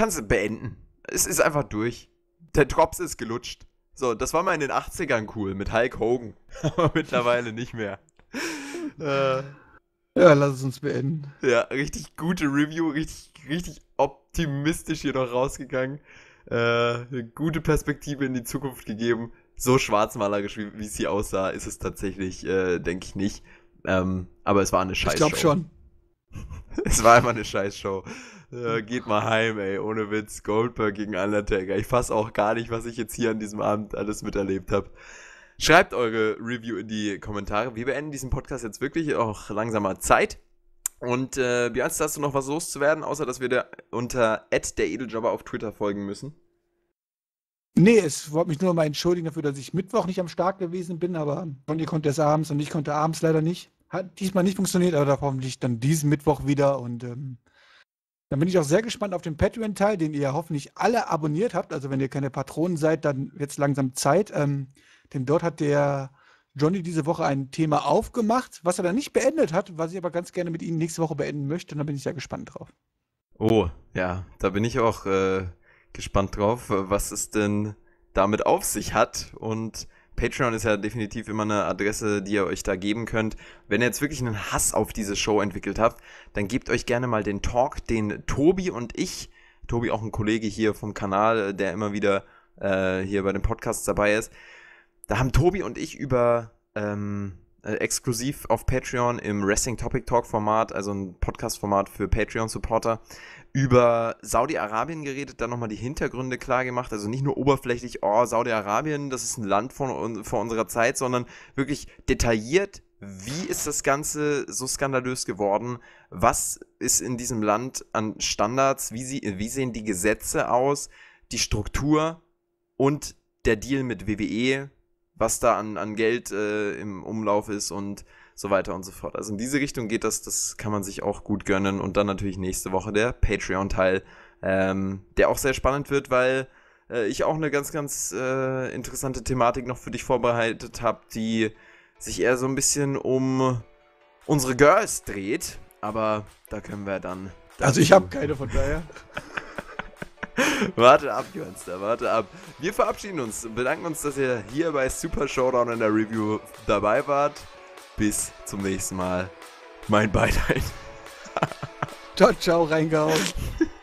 kannst beenden. Es ist einfach durch. Der Drops ist gelutscht. So, das war mal in den 80ern cool mit Hulk Hogan. Aber mittlerweile nicht mehr. äh, ja, lass es uns beenden. Ja, richtig gute Review, richtig, richtig optimistisch hier noch rausgegangen. Äh, eine gute Perspektive in die Zukunft gegeben. So schwarzmalerisch, wie, wie es hier aussah, ist es tatsächlich, äh, denke ich, nicht. Ähm, aber es war eine Scheiße. Ich glaube schon es war immer eine Scheißshow. Äh, geht mal heim, ey, ohne Witz. Goldberg gegen Undertaker. Ich fasse auch gar nicht, was ich jetzt hier an diesem Abend alles miterlebt habe. Schreibt eure Review in die Kommentare. Wir beenden diesen Podcast jetzt wirklich auch langsamer Zeit. Und äh, Björn, hast du noch was loszuwerden, außer dass wir da unter der Edeljobber auf Twitter folgen müssen? Nee, es wollte mich nur mal entschuldigen dafür, dass ich Mittwoch nicht am Start gewesen bin, aber Johnny konnte es abends und ich konnte abends leider nicht. Hat diesmal nicht funktioniert, aber da hoffentlich dann diesen Mittwoch wieder. Und ähm, dann bin ich auch sehr gespannt auf den Patreon-Teil, den ihr hoffentlich alle abonniert habt. Also wenn ihr keine Patronen seid, dann wird es langsam Zeit. Ähm, denn dort hat der Johnny diese Woche ein Thema aufgemacht, was er dann nicht beendet hat, was ich aber ganz gerne mit Ihnen nächste Woche beenden möchte. Und da bin ich sehr gespannt drauf. Oh, ja, da bin ich auch äh, gespannt drauf, was es denn damit auf sich hat und Patreon ist ja definitiv immer eine Adresse, die ihr euch da geben könnt. Wenn ihr jetzt wirklich einen Hass auf diese Show entwickelt habt, dann gebt euch gerne mal den Talk, den Tobi und ich, Tobi auch ein Kollege hier vom Kanal, äh, der immer wieder äh, hier bei den Podcasts dabei ist, da haben Tobi und ich über ähm, äh, exklusiv auf Patreon im Wrestling Topic Talk Format, also ein Podcast Format für Patreon Supporter, über Saudi-Arabien geredet, dann nochmal die Hintergründe klar gemacht. Also nicht nur oberflächlich, oh, Saudi-Arabien, das ist ein Land von, von unserer Zeit, sondern wirklich detailliert, wie ist das Ganze so skandalös geworden? Was ist in diesem Land an Standards? Wie, sie, wie sehen die Gesetze aus? Die Struktur und der Deal mit WWE, was da an, an Geld äh, im Umlauf ist und so weiter und so fort. Also in diese Richtung geht das, das kann man sich auch gut gönnen. Und dann natürlich nächste Woche der Patreon-Teil, ähm, der auch sehr spannend wird, weil äh, ich auch eine ganz, ganz äh, interessante Thematik noch für dich vorbereitet habe, die sich eher so ein bisschen um unsere Girls dreht. Aber da können wir dann. Also ich habe keine von daher. warte ab, Jönster, warte ab. Wir verabschieden uns, bedanken uns, dass ihr hier bei Super Showdown in der Review dabei wart bis zum nächsten Mal. Mein Beileid. ciao, ciao, reingehauen.